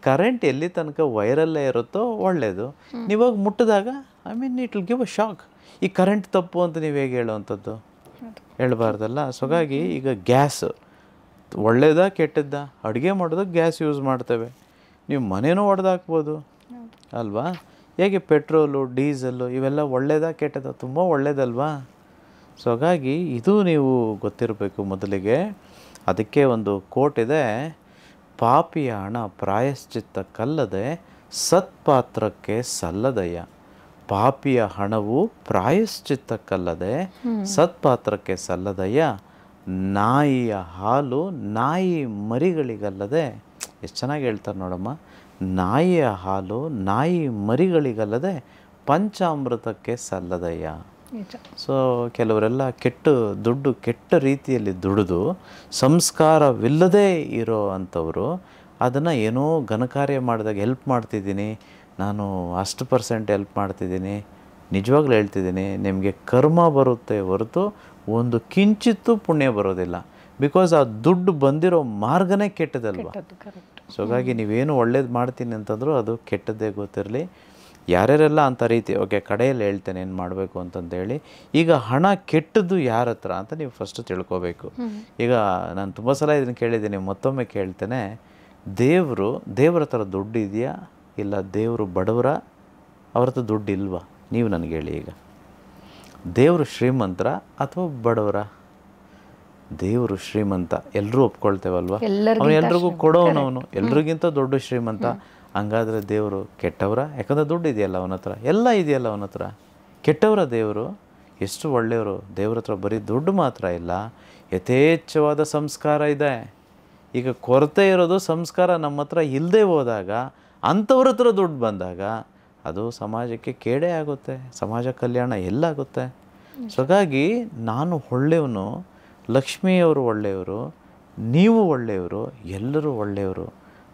current ಎಲ್ಲಿ ತನಕ ವೈರಲ್ಲೇ ಇರುತ್ತೋ ಒಳ್ಳೆಯದು ನೀವಾಗ ಮುಟ್ಟಿದಾಗ I mean it will give a shock ಈ ಕರೆಂಟ್ ತಪ್ಪು ಅಂತ ನೀವು ಹೇಗೆ ಹೇಳುವಂಥದ್ದು ಹೇಳಬಾರ್ದಲ್ಲ ಸೊಗಾಗಿ ಹಾಗಾಗಿ ಈಗ ಗ್ಯಾಸ್ ಒಳ್ಳೇದಾ ಕೆಟ್ಟದ್ದ ಅಡುಗೆ ಮಾಡೋದಕ್ಕೆ ಗ್ಯಾಸ್ ಯೂಸ್ ಮಾಡ್ತೇವೆ ನೀವು ಮನೇನೂ ಒಡೆದಾಕ್ಬೋದು ಅಲ್ವಾ ಹೇಗೆ ಪೆಟ್ರೋಲು ಡೀಸಲ್ಲು ಇವೆಲ್ಲ ಒಳ್ಳೇದಾ ಕೆಟ್ಟದ ತುಂಬ ಒಳ್ಳೇದಲ್ವಾ ಸೊ ಹಾಗಾಗಿ ಇದು ನೀವು ಗೊತ್ತಿರಬೇಕು ಮೊದಲಿಗೆ ಅದಕ್ಕೆ ಒಂದು ಕೋಟ್ ಇದೆ ಪಾಪಿಯ ಹಣ ಪ್ರಾಯಶ್ಚಿತ್ತಕ್ಕಲ್ಲದೆ ಸತ್ಪಾತ್ರಕ್ಕೆ ಸಲ್ಲದಯ್ಯ ಪಾಪಿಯ ಹಣವು ಪ್ರಾಯಶ್ಚಿತ್ತಕ್ಕಲ್ಲದೆ ಸತ್ಪಾತ್ರಕ್ಕೆ ಸಲ್ಲದಯ್ಯ ನಾಯಿಯ ಹಾಲು ನಾಯಿ ಮರಿಗಳಿಗಲ್ಲದೆ ಎಷ್ಟು ಚೆನ್ನಾಗಿ ಹೇಳ್ತಾರೆ ನೋಡಮ್ಮ ನಾಯಿಯ ಹಾಲು ನಾಯಿ ಮರಿಗಳಿಗಲ್ಲದೆ ಪಂಚಾಮೃತಕ್ಕೆ ಸಲ್ಲದಯ್ಯ ಸೊ ಕೆಲವರೆಲ್ಲ ಕೆಟ್ಟ ದುಡ್ಡು ಕೆಟ್ಟ ರೀತಿಯಲ್ಲಿ ದುಡಿದು ಸಂಸ್ಕಾರವಿಲ್ಲದೆ ಇರೋ ಅಂಥವರು ಅದನ್ನು ಏನೋ ಘನಕಾರ್ಯ ಮಾಡಿದಾಗ ಹೆಲ್ಪ್ ಮಾಡ್ತಿದ್ದೀನಿ ನಾನು ಅಷ್ಟು ಪರ್ಸೆಂಟ್ ಹೆಲ್ಪ್ ಮಾಡ್ತಿದ್ದೀನಿ ನಿಜವಾಗ್ಲೂ ಹೇಳ್ತಿದ್ದೀನಿ ನಿಮಗೆ ಕರ್ಮ ಬರುತ್ತೆ ಹೊರತು ಒಂದು ಕಿಂಚಿತ್ತು ಪುಣ್ಯ ಬರೋದಿಲ್ಲ ಬಿಕಾಸ್ ಆ ದುಡ್ಡು ಬಂದಿರೋ ಮಾರ್ಗನೇ ಕೆಟ್ಟದಲ್ವಾ ಸೊ ಹಾಗಾಗಿ ನೀವೇನು ಒಳ್ಳೇದು ಮಾಡ್ತೀನಿ ಅಂತಂದರೂ ಅದು ಕೆಟ್ಟದ್ದೇ ಗೊತ್ತಿರಲಿ ಯಾರ್ಯಾರೆಲ್ಲ ಅಂತ ರೀತಿ ಓಕೆ ಕಡೆಯಲ್ಲಿ ಹೇಳ್ತೇನೆ ಏನು ಮಾಡಬೇಕು ಅಂತಂದೇಳಿ ಈಗ ಹಣ ಕೆಟ್ಟದ್ದು ಯಾರ ಹತ್ರ ಅಂತ ನೀವು ಫಸ್ಟ್ ತಿಳ್ಕೋಬೇಕು ಈಗ ನಾನು ತುಂಬ ಸಲ ಇದನ್ನು ಕೇಳಿದ್ದೀನಿ ಮತ್ತೊಮ್ಮೆ ಕೇಳ್ತೇನೆ ದೇವರು ದೇವ್ರ ಹತ್ರ ದುಡ್ಡು ಇದೆಯಾ ಇಲ್ಲ ದೇವರು ಬಡವರ ಅವ್ರ ಹತ್ರ ದುಡ್ಡು ಇಲ್ವಾ ನೀವು ನನಗೆ ಹೇಳಿ ಈಗ ದೇವರು ಶ್ರೀಮಂತರ ಅಥವಾ ಬಡವರ ದೇವರು ಶ್ರೀಮಂತ ಎಲ್ಲರೂ ಒಪ್ಕೊಳ್ತೇವಲ್ವಾ ಅವನು ಎಲ್ರಿಗೂ ಕೊಡೋನು ಅವನು ಎಲ್ರಿಗಿಂತ ದೊಡ್ಡ ಶ್ರೀಮಂತ ಹಂಗಾದ್ರೆ ದೇವರು ಕೆಟ್ಟವರ ಯಾಕಂದರೆ ದುಡ್ಡು ಇದೆಯಲ್ಲ ಅವನ ಹತ್ರ ಎಲ್ಲ ಇದೆಯಲ್ಲ ಅವನ ಹತ್ರ ಕೆಟ್ಟವರ ದೇವರು ಎಷ್ಟು ಒಳ್ಳೆಯವರು ದೇವ್ರ ಹತ್ರ ಬರೀ ದುಡ್ಡು ಮಾತ್ರ ಇಲ್ಲ ಯಥೇಚ್ಛವಾದ ಸಂಸ್ಕಾರ ಇದೆ ಈಗ ಕೊರತೆ ಇರೋದು ಸಂಸ್ಕಾರ ನಮ್ಮ ಹತ್ರ ಇಲ್ಲದೆ ಹೋದಾಗ ಅಂಥವ್ರ ಹತ್ರ ದುಡ್ಡು ಬಂದಾಗ ಅದು ಸಮಾಜಕ್ಕೆ ಕೇಡೇ ಆಗುತ್ತೆ ಸಮಾಜ ಕಲ್ಯಾಣ ಎಲ್ಲಾಗುತ್ತೆ ಸೊ ಹಾಗಾಗಿ ನಾನು ಒಳ್ಳೆಯವನು ಲಕ್ಷ್ಮಿಯವರು ಒಳ್ಳೆಯವರು ನೀವು ಒಳ್ಳೆಯವರು ಎಲ್ಲರೂ ಒಳ್ಳೆಯವರು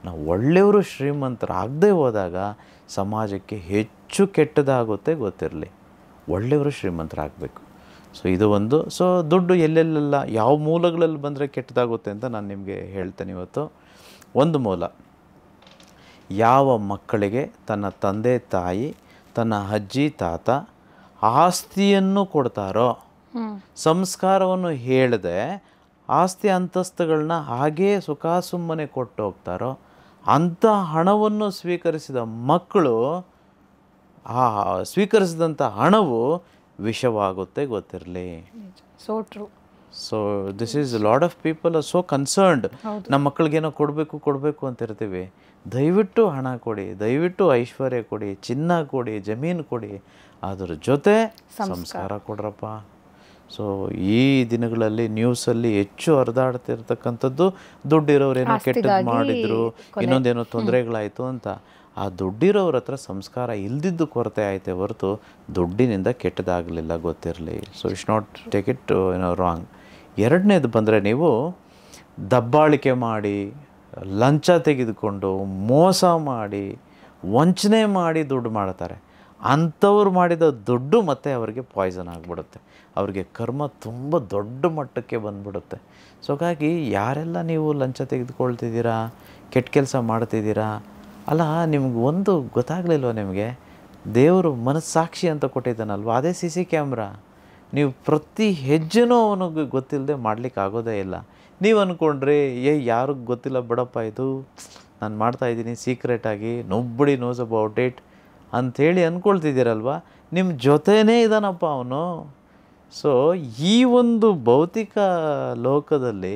ನಾವು ಒಳ್ಳೆಯವರು ಶ್ರೀಮಂತರಾಗದೇ ಹೋದಾಗ ಸಮಾಜಕ್ಕೆ ಹೆಚ್ಚು ಕೆಟ್ಟದಾಗುತ್ತೆ ಗೊತ್ತಿರಲಿ ಒಳ್ಳೆಯವರು ಶ್ರೀಮಂತರಾಗಬೇಕು ಸೊ ಇದು ಒಂದು ಸೊ ದುಡ್ಡು ಎಲ್ಲೆಲ್ಲೆಲ್ಲ ಯಾವ ಮೂಲಗಳಲ್ಲಿ ಬಂದರೆ ಕೆಟ್ಟದಾಗುತ್ತೆ ಅಂತ ನಾನು ನಿಮಗೆ ಹೇಳ್ತೇನೆ ಇವತ್ತು ಒಂದು ಮೂಲ ಯಾವ ಮಕ್ಕಳಿಗೆ ತನ್ನ ತಂದೆ ತಾಯಿ ತನ್ನ ಅಜ್ಜಿ ತಾತ ಆಸ್ತಿಯನ್ನು ಕೊಡ್ತಾರೋ ಸಂಸ್ಕಾರವನ್ನು ಹೇಳದೆ ಆಸ್ತಿ ಅಂತಸ್ತುಗಳನ್ನ ಹಾಗೇ ಸುಖಾಸುಮ್ಮನೆ ಕೊಟ್ಟು ಹೋಗ್ತಾರೋ ಅಂಥ ಹಣವನ್ನು ಸ್ವೀಕರಿಸಿದ ಮಕ್ಕಳು ಆ ಸ್ವೀಕರಿಸಿದಂಥ ಹಣವು ವಿಷವಾಗುತ್ತೆ ಗೊತ್ತಿರಲಿ so true so this is lot of people are so concerned ನಮ್ಮ ಮಕ್ಕಳಿಗೇನೋ ಕೊಡಬೇಕು ಕೊಡಬೇಕು ಅಂತ ಇರ್ತೀವಿ ದಯವಿಟ್ಟು ಹಣ ಕೊಡಿ ದಯವಿಟ್ಟು ಐಶ್ವರ್ಯ ಕೊಡಿ ಚಿನ್ನ ಕೊಡಿ ಜಮೀನು ಕೊಡಿ ಅದರ ಜೊತೆ ಸಂಸ್ಕಾರ ಕೊಡ್ರಪ್ಪ ಸೊ ಈ ದಿನಗಳಲ್ಲಿ ನ್ಯೂಸಲ್ಲಿ ಹೆಚ್ಚು ಹರಿದಾಡ್ತಿರ್ತಕ್ಕಂಥದ್ದು ದುಡ್ಡಿರೋರೇನೋ ಕೆಟ್ಟದ್ದು ಮಾಡಿದ್ರು ಇನ್ನೊಂದೇನೋ ತೊಂದರೆಗಳಾಯಿತು ಅಂತ ಆ ದುಡ್ಡಿರೋರ ಹತ್ರ ಸಂಸ್ಕಾರ ಇಲ್ದಿದ್ದು ಕೊರತೆ ಆಯಿತೆ ಹೊರತು ದುಡ್ಡಿನಿಂದ ಕೆಟ್ಟದಾಗಲಿಲ್ಲ ಗೊತ್ತಿರಲಿ so it's not take it ಏನೋ ರಾಂಗ್ uh, ಎರಡನೇದು ಬಂದರೆ ನೀವು ದಬ್ಬಾಳಿಕೆ ಮಾಡಿ ಲಂಚ ತೆಗೆದುಕೊಂಡು ಮೋಸ ಮಾಡಿ ವಂಚನೆ ಮಾಡಿ ದುಡ್ಡು ಮಾಡ್ತಾರೆ ಅಂಥವ್ರು ಮಾಡಿದ ದುಡ್ಡು ಮತ್ತೆ ಅವರಿಗೆ ಪಾಯ್ಸನ್ ಆಗಿಬಿಡುತ್ತೆ ಅವರಿಗೆ ಕರ್ಮ ತುಂಬ ದೊಡ್ಡ ಮಟ್ಟಕ್ಕೆ ಬಂದ್ಬಿಡುತ್ತೆ ಸೊ ಹಾಗಾಗಿ ಯಾರೆಲ್ಲ ನೀವು ಲಂಚ ತೆಗೆದುಕೊಳ್ತಿದ್ದೀರಾ ಕೆಟ್ಟ ಕೆಲಸ ಮಾಡ್ತಿದ್ದೀರಾ ಅಲ್ಲ ನಿಮ್ಗೆ ಒಂದು ಗೊತ್ತಾಗಲಿಲ್ವ ನಿಮಗೆ ದೇವರು ಮನಸ್ಸಾಕ್ಷಿ ಅಂತ ಕೊಟ್ಟಿದ್ದಾನಲ್ವ ಅದೇ ಸಿ ಸಿ ಕ್ಯಾಮ್ರಾ ನೀವು ಪ್ರತಿ ಹೆಜ್ಜೆನೂ ಅವನಿಗೆ ಗೊತ್ತಿಲ್ಲದೆ ಮಾಡಲಿಕ್ಕೆ ಆಗೋದೇ ಇಲ್ಲ ನೀವು ಅಂದ್ಕೊಂಡ್ರಿ ಏ ಯಾರಿಗೆ ಗೊತ್ತಿಲ್ಲ ಬಿಡಪ್ಪ ಇದು ನಾನು ಮಾಡ್ತಾಯಿದ್ದೀನಿ ಸೀಕ್ರೆಟಾಗಿ ನೊಬ್ಬಡಿ ನೋಸ್ ಅಬೌಟ್ ಇಟ್ ಅಂಥೇಳಿ ಅಂದ್ಕೊಳ್ತಿದ್ದೀರಲ್ವ ನಿಮ್ಮ ಜೊತೆನೇ ಇದ್ದಾನಪ್ಪ ಅವನು ಸೊ ಈ ಒಂದು ಭೌತಿಕ ಲೋಕದಲ್ಲಿ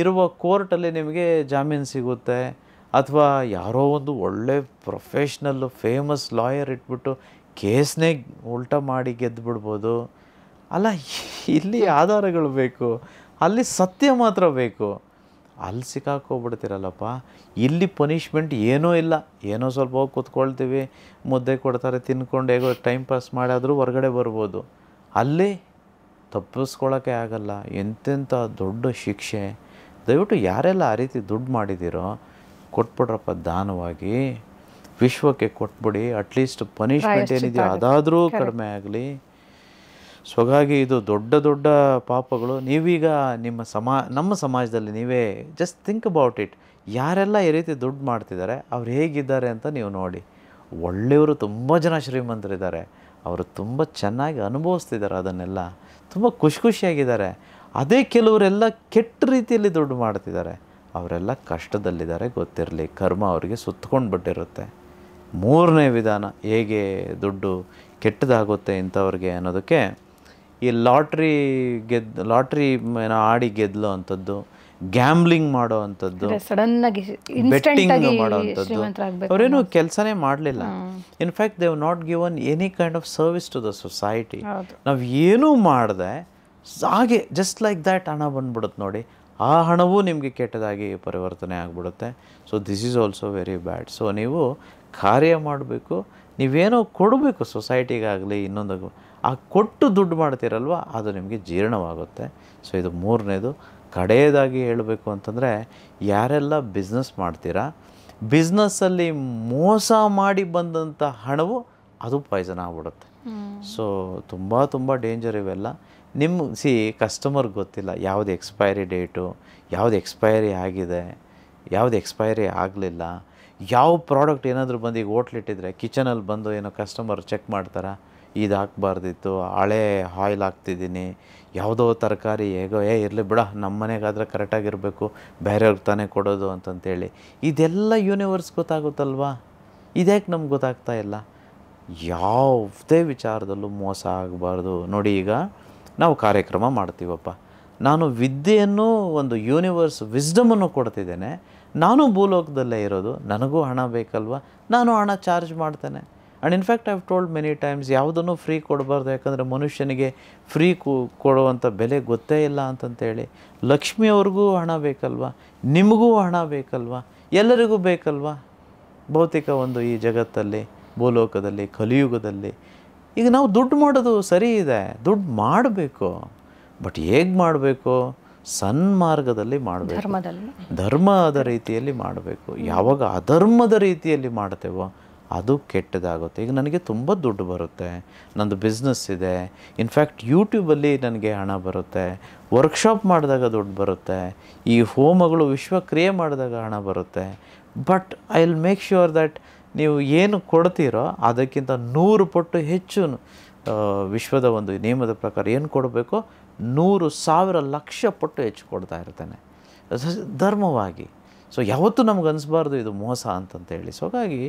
ಇರುವ ಕೋರ್ಟಲ್ಲಿ ನಿಮಗೆ ಜಾಮೀನು ಸಿಗುತ್ತೆ ಅಥವಾ ಯಾರೋ ಒಂದು ಒಳ್ಳೆ ಪ್ರೊಫೆಷ್ನಲ್ಲು ಫೇಮಸ್ ಲಾಯರ್ ಇಟ್ಬಿಟ್ಟು ಕೇಸ್ನೇ ಉಲ್ಟ ಮಾಡಿ ಗೆದ್ದುಬಿಡ್ಬೋದು ಅಲ್ಲ ಇಲ್ಲಿ ಆಧಾರಗಳು ಬೇಕು ಅಲ್ಲಿ ಸತ್ಯ ಮಾತ್ರ ಬೇಕು ಅಲ್ಲಿ ಸಿಕ್ಕಾಕೋಗ್ಬಿಡ್ತೀರಲ್ಲಪ್ಪ ಇಲ್ಲಿ ಪನಿಷ್ಮೆಂಟ್ ಏನೂ ಇಲ್ಲ ಏನೋ ಸ್ವಲ್ಪ ಹೋಗಿ ಕೂತ್ಕೊಳ್ತೀವಿ ಮುದ್ದೆ ಕೊಡ್ತಾರೆ ತಿನ್ಕೊಂಡು ಹೇಗೋ ಟೈಮ್ ಪಾಸ್ ಮಾಡಾದರೂ ಹೊರಗಡೆ ಬರ್ಬೋದು ಅಲ್ಲಿ ತಪ್ಪಿಸ್ಕೊಳ್ಳೋಕ್ಕೆ ಆಗಲ್ಲ ಎಂತೆಂಥ ದೊಡ್ಡ ಶಿಕ್ಷೆ ದಯವಿಟ್ಟು ಯಾರೆಲ್ಲ ಆ ರೀತಿ ದುಡ್ಡು ಮಾಡಿದ್ದೀರೋ ಕೊಟ್ಬಿಡ್ರಪ್ಪ ದಾನವಾಗಿ ವಿಶ್ವಕ್ಕೆ ಕೊಟ್ಬಿಡಿ ಅಟ್ಲೀಸ್ಟ್ ಪನಿಷ್ಮೆಂಟ್ ಏನಿದೆಯೋ ಅದಾದರೂ ಕಡಿಮೆ ಆಗಲಿ ಸೊಗಾಗಿ ಹಾಗಾಗಿ ಇದು ದೊಡ್ಡ ದೊಡ್ಡ ಪಾಪಗಳು ನೀವೀಗ ನಿಮ್ಮ ಸಮಾ ನಮ್ಮ ಸಮಾಜದಲ್ಲಿ ನೀವೇ ಜಸ್ಟ್ ಥಿಂಕ್ ಅಬೌಟ್ ಇಟ್ ಯಾರೆಲ್ಲ ಈ ರೀತಿ ದುಡ್ಡು ಮಾಡ್ತಿದ್ದಾರೆ ಅವ್ರು ಹೇಗಿದ್ದಾರೆ ಅಂತ ನೀವು ನೋಡಿ ಒಳ್ಳೆಯವರು ತುಂಬ ಜನ ಶ್ರೀಮಂತರಿದ್ದಾರೆ ಅವರು ತುಂಬ ಚೆನ್ನಾಗಿ ಅನುಭವಿಸ್ತಿದ್ದಾರೆ ಅದನ್ನೆಲ್ಲ ತುಂಬ ಖುಷಿ ಖುಷಿಯಾಗಿದ್ದಾರೆ ಅದೇ ಕೆಲವರೆಲ್ಲ ಕೆಟ್ಟ ರೀತಿಯಲ್ಲಿ ದುಡ್ಡು ಮಾಡ್ತಿದ್ದಾರೆ ಅವರೆಲ್ಲ ಕಷ್ಟದಲ್ಲಿದ್ದಾರೆ ಗೊತ್ತಿರಲಿ ಕರ್ಮ ಅವರಿಗೆ ಸುತ್ತಕೊಂಡು ಬಿಟ್ಟಿರುತ್ತೆ ಮೂರನೇ ವಿಧಾನ ಹೇಗೆ ದುಡ್ಡು ಕೆಟ್ಟದಾಗುತ್ತೆ ಇಂಥವ್ರಿಗೆ ಅನ್ನೋದಕ್ಕೆ ಈ ಲಾಟ್ರಿ ಗೆದ್ ಲಾಟ್ರಿ ಏನೋ ಆಡಿ ಗೆದ್ಲು ಅಂಥದ್ದು ಗ್ಯಾಮ್ಲಿಂಗ್ ಮಾಡೋ ಅಂಥದ್ದು ಬೆಟ್ಟಿಂಗ್ ಮಾಡೋ ಅಂಥದ್ದು ಅವರೇನು ಕೆಲಸನೇ ಮಾಡಲಿಲ್ಲ in fact they've not given any kind of service to the society ನಾವು ಏನೂ ಮಾಡಿದೆ ಹಾಗೆ ಜಸ್ಟ್ ಲೈಕ್ ದ್ಯಾಟ್ ಹಣ ಬಂದ್ಬಿಡುತ್ತೆ ನೋಡಿ ಆ ಹಣವೂ ನಿಮಗೆ ಕೆಟ್ಟದಾಗಿ ಪರಿವರ್ತನೆ ಆಗಿಬಿಡುತ್ತೆ so this is also very bad so ನೀವು ಕಾರ್ಯ ಮಾಡಬೇಕು ನೀವೇನೋ ಕೊಡಬೇಕು ಸೊಸೈಟಿಗಾಗಲಿ ಇನ್ನೊಂದು ಆ ಕೊಟ್ಟು ದುಡ್ಡು ಮಾಡ್ತೀರಲ್ವ ಅದು ನಿಮಗೆ ಜೀರ್ಣವಾಗುತ್ತೆ ಸೊ ಇದು ಮೂರನೇದು ಕಡೆಯದಾಗಿ ಹೇಳಬೇಕು ಅಂತಂದರೆ ಯಾರೆಲ್ಲ ಬಿಸ್ನೆಸ್ ಮಾಡ್ತೀರಾ ಬಿಸ್ನೆಸ್ಸಲ್ಲಿ ಮೋಸ ಮಾಡಿ ಬಂದಂಥ ಹಣವು ಅದು ಪಾಯ್ಸನ್ ಆಗ್ಬಿಡುತ್ತೆ ಸೊ ತುಂಬ ತುಂಬ ಡೇಂಜರ್ ಇವೆಲ್ಲ ನಿಮ್ಮ ಸಿ ಕಸ್ಟಮರ್ ಗೊತ್ತಿಲ್ಲ ಯಾವುದು ಎಕ್ಸ್ಪೈರಿ ಡೇಟು ಯಾವುದು ಎಕ್ಸ್ಪೈರಿ ಆಗಿದೆ ಯಾವುದು ಎಕ್ಸ್ಪೈರಿ ಆಗಲಿಲ್ಲ ಯಾವ ಪ್ರಾಡಕ್ಟ್ ಏನಾದರೂ ಬಂದು ಈಗ ಹೋಟ್ಲಿಟ್ಟಿದ್ರೆ ಕಿಚನಲ್ಲಿ ಬಂದು ಏನೋ ಕಸ್ಟಮರ್ ಚೆಕ್ ಮಾಡ್ತಾರಾ ಇದು ಹಾಕ್ಬಾರ್ದಿತ್ತು ಹಳೆ ಆಯಿಲ್ ಹಾಕ್ತಿದ್ದೀನಿ ಯಾವುದೋ ತರಕಾರಿ ಹೇಗೋ ಏ ಇರಲಿ ಬಿಡ ನಮ್ಮ ಮನೆಗಾದರೆ ಕರೆಕ್ಟಾಗಿರಬೇಕು ಬೇರೆಯವ್ರಿಗೆ ತಾನೇ ಕೊಡೋದು ಅಂತಂತೇಳಿ ಇದೆಲ್ಲ ಯೂನಿವರ್ಸ್ ಗೊತ್ತಾಗುತ್ತಲ್ವಾ ಇದ್ಯಾಕೆ ನಮ್ಗೆ ಗೊತ್ತಾಗ್ತಾ ಇಲ್ಲ ಯಾವುದೇ ವಿಚಾರದಲ್ಲೂ ಮೋಸ ಆಗಬಾರ್ದು ನೋಡಿ ಈಗ ನಾವು ಕಾರ್ಯಕ್ರಮ ಮಾಡ್ತೀವಪ್ಪ ನಾನು ವಿದ್ಯೆಯನ್ನು ಒಂದು ಯೂನಿವರ್ಸ್ ವಿಸ್ಡಮನ್ನು ಕೊಡ್ತಿದ್ದೇನೆ ನಾನು ಭೂಲೋಕದಲ್ಲೇ ಇರೋದು ನನಗೂ ಹಣ ಬೇಕಲ್ವ ನಾನು ಹಣ ಚಾರ್ಜ್ ಮಾಡ್ತೇನೆ and in fact I've told many times ಯಾವುದನ್ನು ಫ್ರೀ ಕೊಡಬಾರ್ದು ಯಾಕಂದರೆ ಮನುಷ್ಯನಿಗೆ ಫ್ರೀ ಕೊಡುವಂಥ ಬೆಲೆ ಗೊತ್ತೇ ಇಲ್ಲ ಅಂತಂತೇಳಿ ಲಕ್ಷ್ಮಿಯವ್ರಿಗೂ ಹಣ ಬೇಕಲ್ವ ನಿಮಗೂ ಹಣ ಬೇಕಲ್ವ ಎಲ್ಲರಿಗೂ ಬೇಕಲ್ವ ಭೌತಿಕ ಒಂದು ಈ ಜಗತ್ತಲ್ಲಿ ಭೂಲೋಕದಲ್ಲಿ ಕಲಿಯುಗದಲ್ಲಿ ಈಗ ನಾವು ದುಡ್ಡು ಮಾಡೋದು ಸರಿ ಇದೆ ದುಡ್ಡು ಮಾಡಬೇಕು ಬಟ್ ಹೇಗೆ ಮಾಡಬೇಕು ಸನ್ಮಾರ್ಗದಲ್ಲಿ ಮಾಡಬೇಕು ಧರ್ಮದ ರೀತಿಯಲ್ಲಿ ಮಾಡಬೇಕು ಯಾವಾಗ ಅಧರ್ಮದ ರೀತಿಯಲ್ಲಿ ಮಾಡ್ತೇವೋ ಅದು ಕೆಟ್ಟದಾಗುತ್ತೆ ಈಗ ನನಗೆ ತುಂಬ ದುಡ್ಡು ಬರುತ್ತೆ ನಂದು ಬಿಸ್ನೆಸ್ ಇದೆ ಇನ್ಫ್ಯಾಕ್ಟ್ ಯೂಟ್ಯೂಬಲ್ಲಿ ನನಗೆ ಹಣ ಬರುತ್ತೆ ವರ್ಕ್ಶಾಪ್ ಮಾಡಿದಾಗ ದುಡ್ಡು ಬರುತ್ತೆ ಈ ಹೋಮಗಳು ವಿಶ್ವಕ್ರಿಯೆ ಮಾಡಿದಾಗ ಹಣ ಬರುತ್ತೆ but I will make sure that ನೀವು ಏನು ಕೊಡ್ತೀರೋ ಅದಕ್ಕಿಂತ ನೂರು ಪಟ್ಟು ಹೆಚ್ಚು ವಿಶ್ವದ ಒಂದು ನಿಯಮದ ಪ್ರಕಾರ ಏನು ಕೊಡಬೇಕು ನೂರು ಸಾವಿರ ಲಕ್ಷ ಪಟ್ಟು ಹೆಚ್ಚು ಕೊಡ್ತಾ ಇರ್ತೇನೆ ಧರ್ಮವಾಗಿ ಸೊ ಯಾವತ್ತೂ ನಮ್ಗೆ ಅನಿಸ್ಬಾರ್ದು ಇದು ಮೋಸ ಅಂತಂತೇಳಿ ಸೊ ಹಾಗಾಗಿ